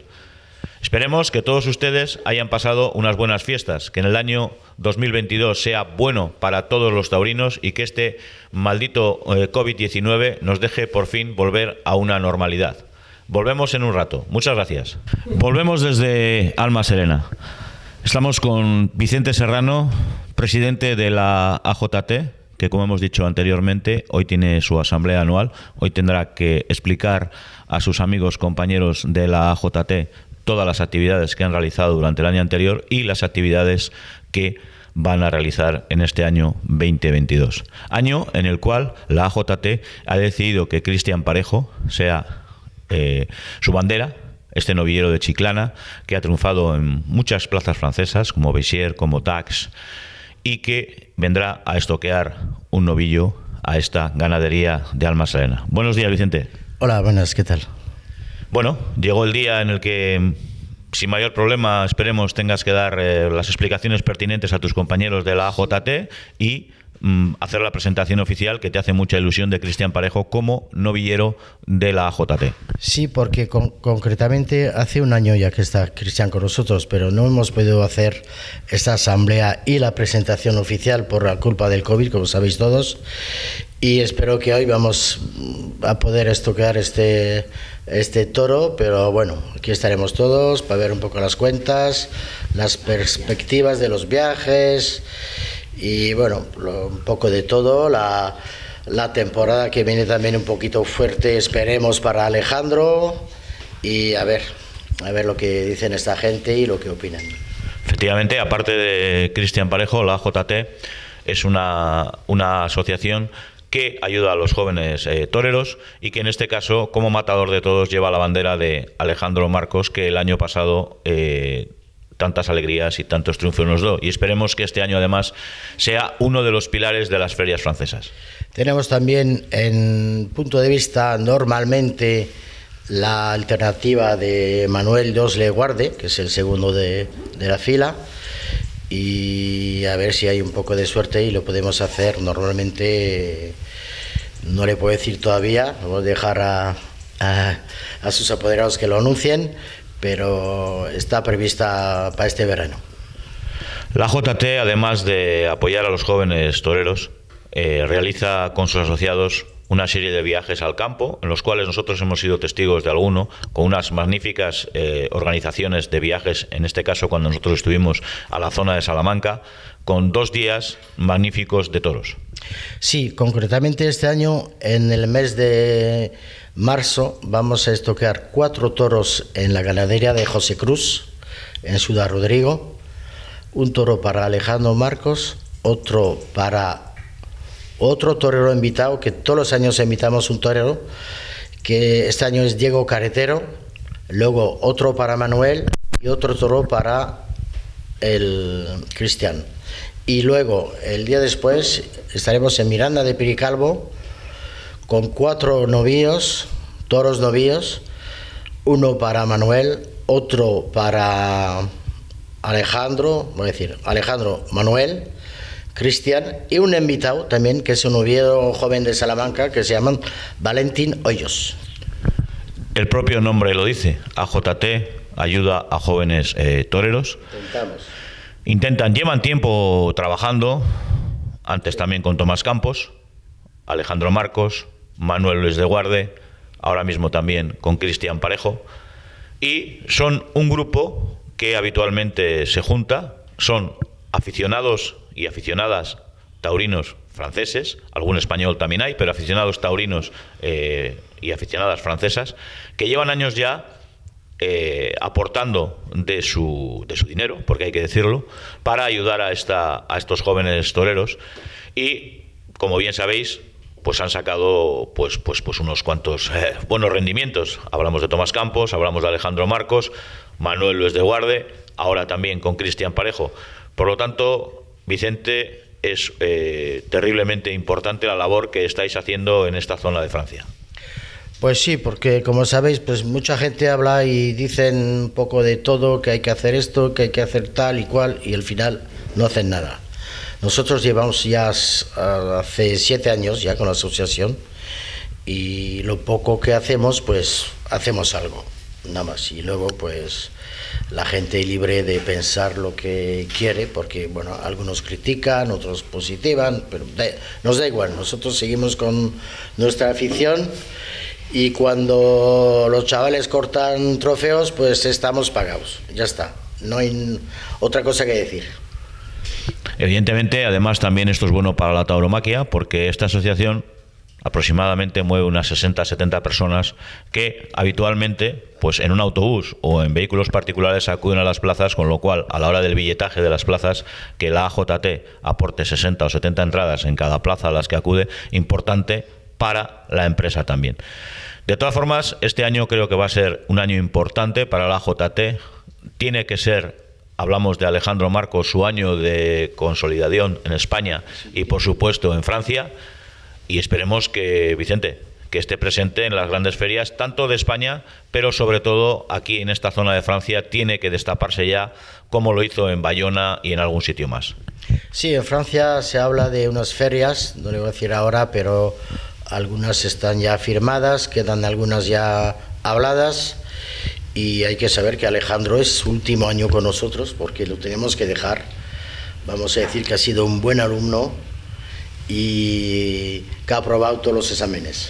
Esperemos que todos ustedes hayan pasado unas buenas fiestas, que en el año 2022 sea bueno para todos los taurinos y que este maldito eh, COVID-19 nos deje por fin volver a una normalidad. Volvemos en un rato. Muchas gracias. Volvemos desde Alma Serena. Estamos con Vicente Serrano, presidente de la AJT, que como hemos dicho anteriormente, hoy tiene su asamblea anual, hoy tendrá que explicar a sus amigos, compañeros de la AJT todas las actividades que han realizado durante el año anterior y las actividades que van a realizar en este año 2022. Año en el cual la AJT ha decidido que Cristian Parejo sea eh, su bandera, este novillero de Chiclana, que ha triunfado en muchas plazas francesas, como Béziers, como Tax, y que vendrá a estoquear un novillo a esta ganadería de Alma Serena. Buenos días, Vicente. Hola, buenas, ¿qué tal? Bueno, llegó el día en el que sin mayor problema, esperemos, tengas que dar eh, las explicaciones pertinentes a tus compañeros de la AJT y mm, hacer la presentación oficial que te hace mucha ilusión de Cristian Parejo como novillero de la AJT. Sí, porque concretamente hace un año ya que está Cristian con nosotros, pero no hemos podido hacer esta asamblea y la presentación oficial por la culpa del COVID, como sabéis todos y espero que hoy vamos a poder estocar este, este toro, pero bueno, aquí estaremos todos para ver un poco las cuentas, las perspectivas de los viajes y bueno, un poco de todo, la, temporada que viene también un poquito fuerte, esperemos para Alejandro y a ver, a ver lo que dicen esta gente y lo que opinan. Efectivamente, aparte de Cristian Parejo, la JT es una, una asociación que ayuda a los jóvenes eh, toreros y que en este caso, como matador de todos, lleva la bandera de Alejandro Marcos, que el año pasado eh, tantas alegrías y tantos triunfos nos dio. Y esperemos que este año, además, sea uno de los pilares de las ferias francesas. Tenemos también, en punto de vista, normalmente la alternativa de Manuel Dos Leguarde, que es el segundo de, de la fila y a ver si hay un poco de suerte y lo podemos hacer. Normalmente no le puedo decir todavía, vamos a dejar a, sus apoderados que lo anuncien, pero está prevista para este verano. La JT, además de apoyar a los jóvenes toreros, eh, realiza con sus asociados una serie de viajes al campo, en los cuales nosotros hemos sido testigos de alguno, con unas magníficas eh, organizaciones de viajes, en este caso cuando nosotros estuvimos a la zona de Salamanca, con dos días magníficos de toros. Sí, concretamente este año, en el mes de marzo, vamos a estoquear cuatro toros en la ganadería de José Cruz, en Ciudad Rodrigo, un toro para Alejandro Marcos, otro para otro torero invitado, que todos los años invitamos un torero, que este año es Diego Carretero, luego otro para Manuel y otro toro para el Cristian. Y luego, el día después, estaremos en Miranda de Piricalvo con cuatro novillos, toros novillos, uno para Manuel, otro para Alejandro, voy a decir, Alejandro Manuel, Cristian, y un invitado también, que es un Oviedo joven de Salamanca, que se llama Valentín Hoyos. El propio nombre lo dice, AJT, ayuda a jóvenes eh, toreros. Intentamos. Intentan, llevan tiempo trabajando, antes también con Tomás Campos, Alejandro Marcos, Manuel Luis de Guarde, ahora mismo también con Cristian Parejo, y son un grupo que habitualmente se junta, son aficionados y aficionadas taurinos franceses, algún español también hay, pero aficionados taurinos eh, y aficionadas francesas, que llevan años ya eh, aportando de su, de su dinero, porque hay que decirlo, para ayudar a, esta, a estos jóvenes toreros. Y, como bien sabéis, pues han sacado pues, pues, pues unos cuantos eh, buenos rendimientos. Hablamos de Tomás Campos, hablamos de Alejandro Marcos, Manuel Luis de Guarde, ahora también con Cristian Parejo. Por lo tanto, Vicente, es eh, terriblemente importante la labor que estáis haciendo en esta zona de Francia. Pues sí, porque como sabéis, pues mucha gente habla y dicen un poco de todo, que hay que hacer esto, que hay que hacer tal y cual, y al final no hacen nada. Nosotros llevamos ya hace siete años ya con la asociación y lo poco que hacemos, pues hacemos algo, nada más. Y luego, pues la gente libre de pensar lo que quiere, porque bueno, algunos critican, otros positivan, pero nos da igual, nosotros seguimos con nuestra afición y cuando los chavales cortan trofeos, pues estamos pagados, ya está, no hay otra cosa que decir. Evidentemente, además también esto es bueno para la tauromaquia, porque esta asociación aproximadamente mueve unas 60-70 personas que habitualmente pues en un autobús o en vehículos particulares acuden a las plazas, con lo cual a la hora del billetaje de las plazas, que la AJT aporte 60 o 70 entradas en cada plaza a las que acude, importante para la empresa también. De todas formas, este año creo que va a ser un año importante para la AJT. Tiene que ser hablamos de Alejandro Marcos, su año de consolidación en España y por supuesto en Francia y esperemos que, Vicente, que esté presente en las grandes ferias, tanto de España, pero sobre todo aquí en esta zona de Francia, tiene que destaparse ya como lo hizo en Bayona y en algún sitio más. Sí, en Francia se habla de unas ferias, no le voy a decir ahora, pero algunas están ya firmadas, quedan algunas ya habladas. Y hay que saber que Alejandro es su último año con nosotros porque lo tenemos que dejar. Vamos a decir que ha sido un buen alumno, y que ha aprobado todos los exámenes.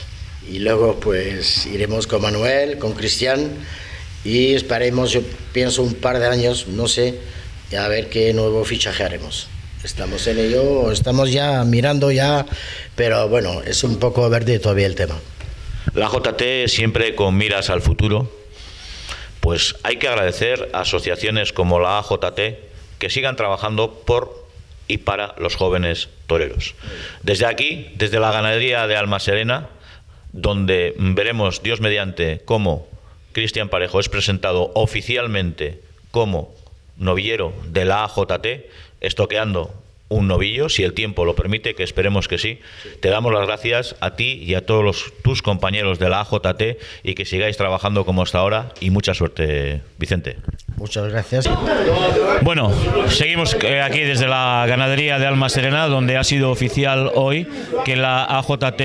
Y luego pues iremos con Manuel, con Cristian y esperemos, yo pienso un par de años, no sé, a ver qué nuevo fichaje haremos. Estamos en ello, estamos ya mirando ya, pero bueno, es un poco verde todavía el tema. La JT siempre con miras al futuro, pues hay que agradecer a asociaciones como la AJT que sigan trabajando por y para los jóvenes toreros. Desde aquí, desde la ganadería de Alma Serena, donde veremos, Dios mediante, cómo Cristian Parejo es presentado oficialmente como novillero de la AJT, estoqueando un novillo, si el tiempo lo permite, que esperemos que sí. Te damos las gracias a ti y a todos los, tus compañeros de la AJT y que sigáis trabajando como hasta ahora y mucha suerte, Vicente. Muchas gracias. Bueno, seguimos eh, aquí desde la ganadería de Alma Serena, donde ha sido oficial hoy que la AJT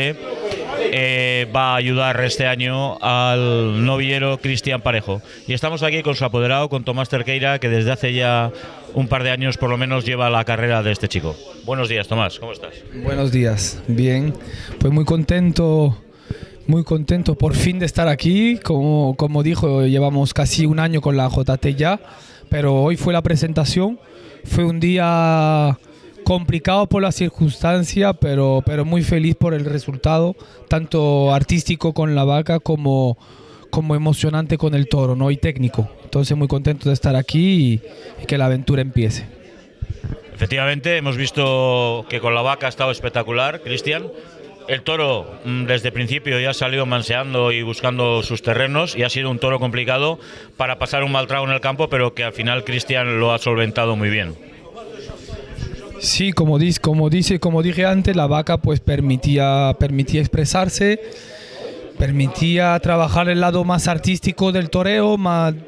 eh, va a ayudar este año al novillero Cristian Parejo. Y estamos aquí con su apoderado, con Tomás Terqueira, que desde hace ya un par de años por lo menos lleva la carrera de este chico. Buenos días, Tomás, ¿cómo estás? Buenos días, bien. Pues muy contento muy contento por fin de estar aquí. Como, como dijo, llevamos casi un año con la JT ya, pero hoy fue la presentación. Fue un día complicado por la circunstancia, pero, pero muy feliz por el resultado, tanto artístico con la vaca como, como emocionante con el toro ¿no? y técnico. Entonces muy contento de estar aquí y, que la aventura empiece. Efectivamente, hemos visto que con la vaca ha estado espectacular, Cristian. El toro mm, desde principio ya ha salido manseando y buscando sus terrenos y ha sido un toro complicado para pasar un mal trago en el campo, pero que al final Cristian lo ha solventado muy bien. Sí, como, dice, como, dice, como dije antes, la vaca pues permitía, permitía expresarse, permitía trabajar el lado más artístico del toreo,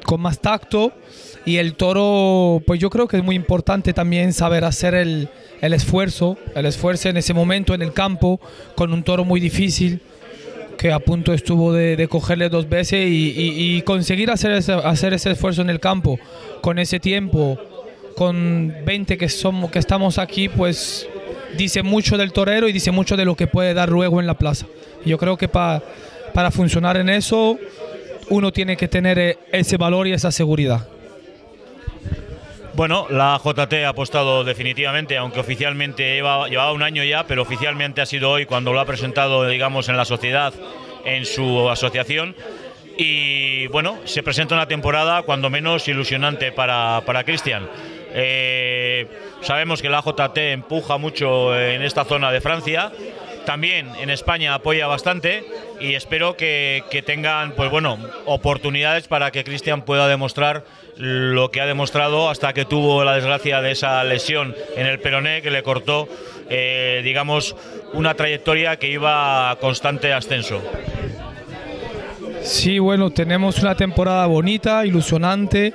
con más tacto. Y el toro, pues yo creo que es muy importante también saber hacer el, esfuerzo, el esfuerzo en ese momento en el campo, con un toro muy difícil, que a punto estuvo de, cogerle dos veces y, conseguir hacer hacer ese esfuerzo en el campo con ese tiempo con 20 que, somos, que estamos aquí, pues dice mucho del torero y dice mucho de lo que puede dar luego en la plaza. Yo creo que para funcionar en eso uno tiene que tener eh, ese valor y esa seguridad. Bueno, la JT ha apostado definitivamente, aunque oficialmente llevaba un año ya, pero oficialmente ha sido hoy cuando lo ha presentado, digamos, en la sociedad, en su asociación. Y bueno, se presenta una temporada cuando menos ilusionante para, para Cristian. Eh, sabemos que la JT empuja mucho en esta zona de Francia. También en España apoya bastante y espero que, tengan pues bueno, oportunidades para que Cristian pueda demostrar lo que ha demostrado hasta que tuvo la desgracia de esa lesión en el peroné que le cortó, eh, digamos, una trayectoria que iba a constante ascenso. Sí, bueno, tenemos una temporada bonita, ilusionante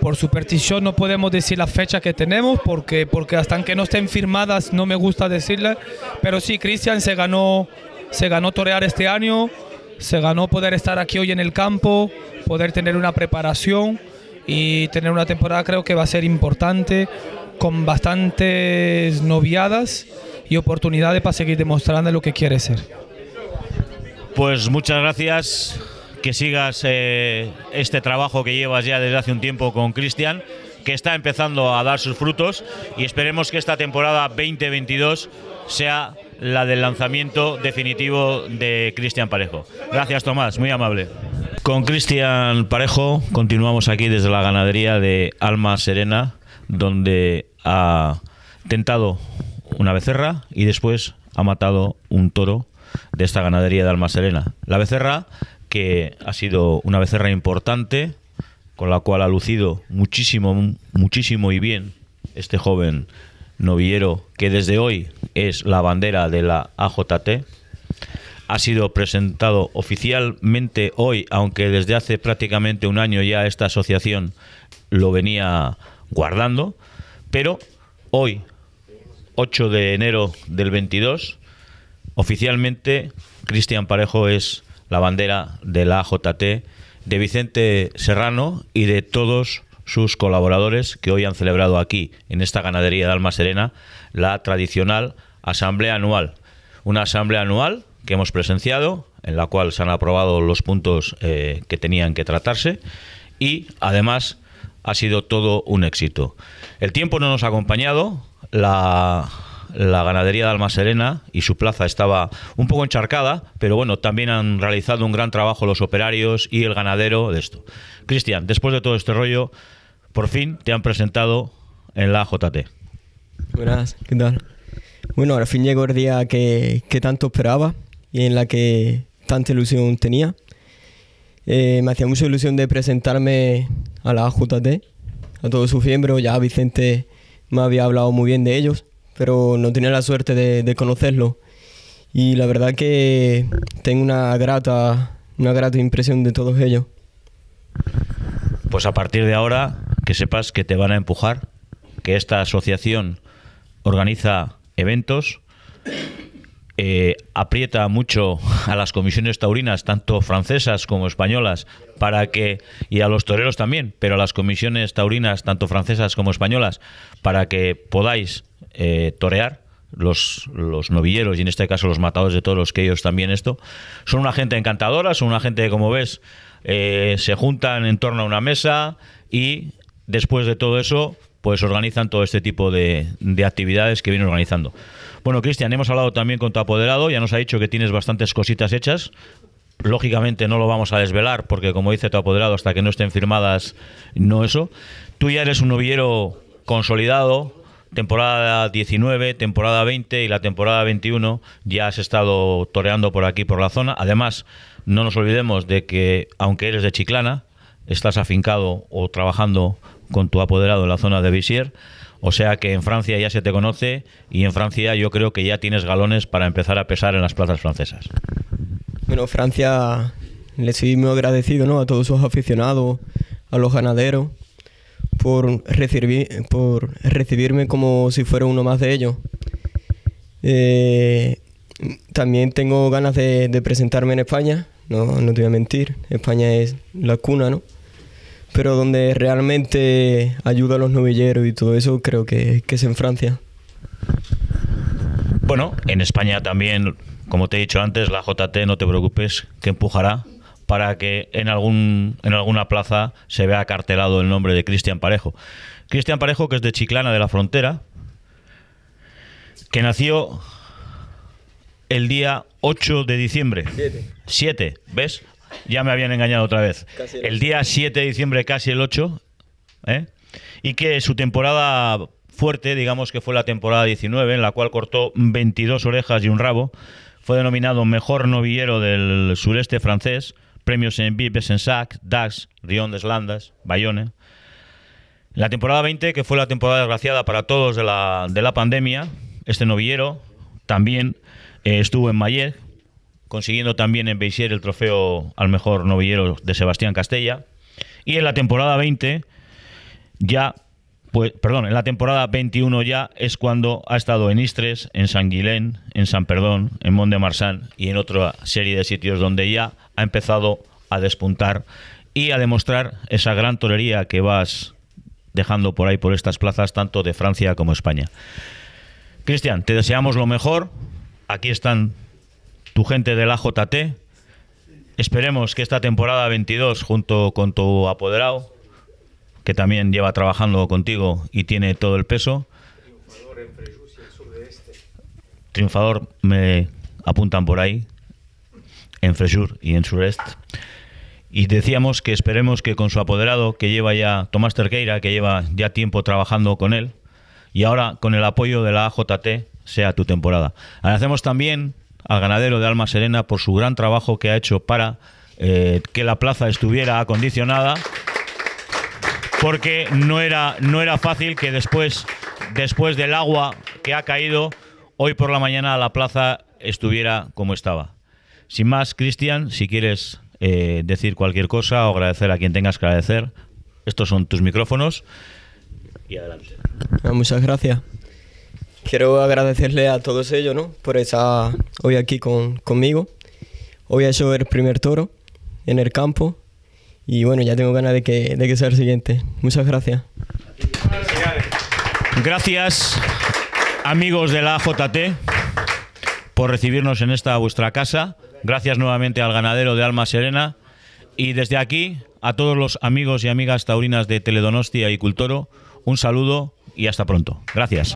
por superstición no podemos decir la fecha que tenemos porque, porque hasta que no estén firmadas no me gusta decirla. Pero sí, Cristian se ganó, se ganó torear este año, se ganó poder estar aquí hoy en el campo, poder tener una preparación y tener una temporada creo que va a ser importante con bastantes noviadas y oportunidades para seguir demostrando lo que quiere ser. Pues muchas gracias que sigas eh, este trabajo que llevas ya desde hace un tiempo con Cristian, que está empezando a dar sus frutos y esperemos que esta temporada 2022 sea la del lanzamiento definitivo de Cristian Parejo. Gracias Tomás, muy amable. Con Cristian Parejo continuamos aquí desde la ganadería de Alma Serena, donde ha tentado una becerra y después ha matado un toro de esta ganadería de Alma Serena. La becerra que ha sido una becerra importante, con la cual ha lucido muchísimo, muchísimo y bien este joven novillero que desde hoy es la bandera de la AJT. Ha sido presentado oficialmente hoy, aunque desde hace prácticamente un año ya esta asociación lo venía guardando, pero hoy, 8 de enero del 22, oficialmente Cristian Parejo es la bandera de la jt de Vicente Serrano y de todos sus colaboradores que hoy han celebrado aquí, en esta ganadería de Alma Serena, la tradicional asamblea anual. Una asamblea anual que hemos presenciado, en la cual se han aprobado los puntos eh, que tenían que tratarse y además ha sido todo un éxito. El tiempo no nos ha acompañado, la la ganadería de Alma Serena y su plaza estaba un poco encharcada, pero bueno, también han realizado un gran trabajo los operarios y el ganadero de esto. Cristian, después de todo este rollo, por fin te han presentado en la JT. Buenas, ¿qué tal? Bueno, al fin llegó el día que, tanto esperaba y en la que tanta ilusión tenía. Eh, me hacía mucha ilusión de presentarme a la JT, a todos sus miembros, ya Vicente me había hablado muy bien de ellos pero no tenía la suerte de, conocerlo. Y la verdad que tengo una grata, una grata impresión de todos ellos. Pues a partir de ahora, que sepas que te van a empujar, que esta asociación organiza eventos eh, aprieta mucho a las comisiones taurinas, tanto francesas como españolas, para que, y a los toreros también, pero a las comisiones taurinas, tanto francesas como españolas, para que podáis eh, torear. Los, novilleros y en este caso los matadores de toros que ellos también esto son una gente encantadora, son una gente que como ves eh, se juntan en torno a una mesa y después de todo eso pues organizan todo este tipo de, de actividades que vienen organizando. Bueno, Cristian, hemos hablado también con tu apoderado, ya nos ha dicho que tienes bastantes cositas hechas. Lógicamente no lo vamos a desvelar porque, como dice tu apoderado, hasta que no estén firmadas, no eso. Tú ya eres un novillero consolidado, temporada 19, temporada 20 y la temporada 21 ya has estado toreando por aquí, por la zona. Además, no nos olvidemos de que, aunque eres de Chiclana, estás afincado o trabajando con tu apoderado en la zona de Visier. O sea que en Francia ya se te conoce y en Francia yo creo que ya tienes galones para empezar a pesar en las plazas francesas. Bueno, Francia le soy muy agradecido ¿no? a todos sus aficionados, a los ganaderos, por, recibir, por recibirme como si fuera uno más de ellos. Eh, también tengo ganas de, de, presentarme en España, no, no te voy a mentir, España es la cuna, ¿no? pero donde realmente ayuda a los novilleros y todo eso creo que, es en Francia. Bueno, en España también, como te he dicho antes, la JT, no te preocupes, que empujará para que en, algún, en alguna plaza se vea cartelado el nombre de Cristian Parejo. Cristian Parejo, que es de Chiclana de la Frontera, que nació el día 8 de diciembre. 7. ¿Ves? ya me habían engañado otra vez. El, día 7 de diciembre, casi el 8, ¿eh? y que su temporada fuerte, digamos que fue la temporada 19, en la cual cortó 22 orejas y un rabo, fue denominado mejor novillero del sureste francés, premios en Bibes en Sac, Dax, Rion de Landas, Bayonne. La temporada 20, que fue la temporada desgraciada para todos de la, pandemia, este novillero también eh, estuvo en Mayer, consiguiendo también en Beisier el trofeo al mejor novillero de Sebastián Castella. Y en la temporada 20 ya pues, perdón, en la temporada 21 ya es cuando ha estado en Istres, en San Guilén, en San Perdón, en Mont de Marsan y en otra serie de sitios donde ya ha empezado a despuntar y a demostrar esa gran torería que vas dejando por ahí por estas plazas tanto de Francia como España. Cristian, te deseamos lo mejor. Aquí están tu gente de la JT. Esperemos que esta temporada 22, junto con tu apoderado, que también lleva trabajando contigo y tiene todo el peso, triunfador me apuntan por ahí, en Fresur y en Surest. Y decíamos que esperemos que con su apoderado, que lleva ya Tomás Terqueira, que lleva ya tiempo trabajando con él, y ahora con el apoyo de la AJT, sea tu temporada. Agradecemos también al ganadero de Alma Serena por su gran trabajo que ha hecho para eh, que la plaza estuviera acondicionada, porque no era, no era fácil que después, después del agua que ha caído, hoy por la mañana la plaza estuviera como estaba. Sin más, Cristian, si quieres eh, decir cualquier cosa o agradecer a quien tengas que agradecer, estos son tus micrófonos y adelante. Muchas gracias quiero agradecerle a todos ellos, ¿no? Por estar hoy aquí con, conmigo. Hoy he hecho el primer toro en el campo y bueno, ya tengo ganas de que, de que sea el siguiente. Muchas gracias. Gracias, amigos de la AJT por recibirnos en esta vuestra casa. Gracias nuevamente al ganadero de Alma Serena. Y desde aquí, a todos los amigos y amigas taurinas de Teledonostia y Cultoro, un saludo y hasta pronto. Gracias.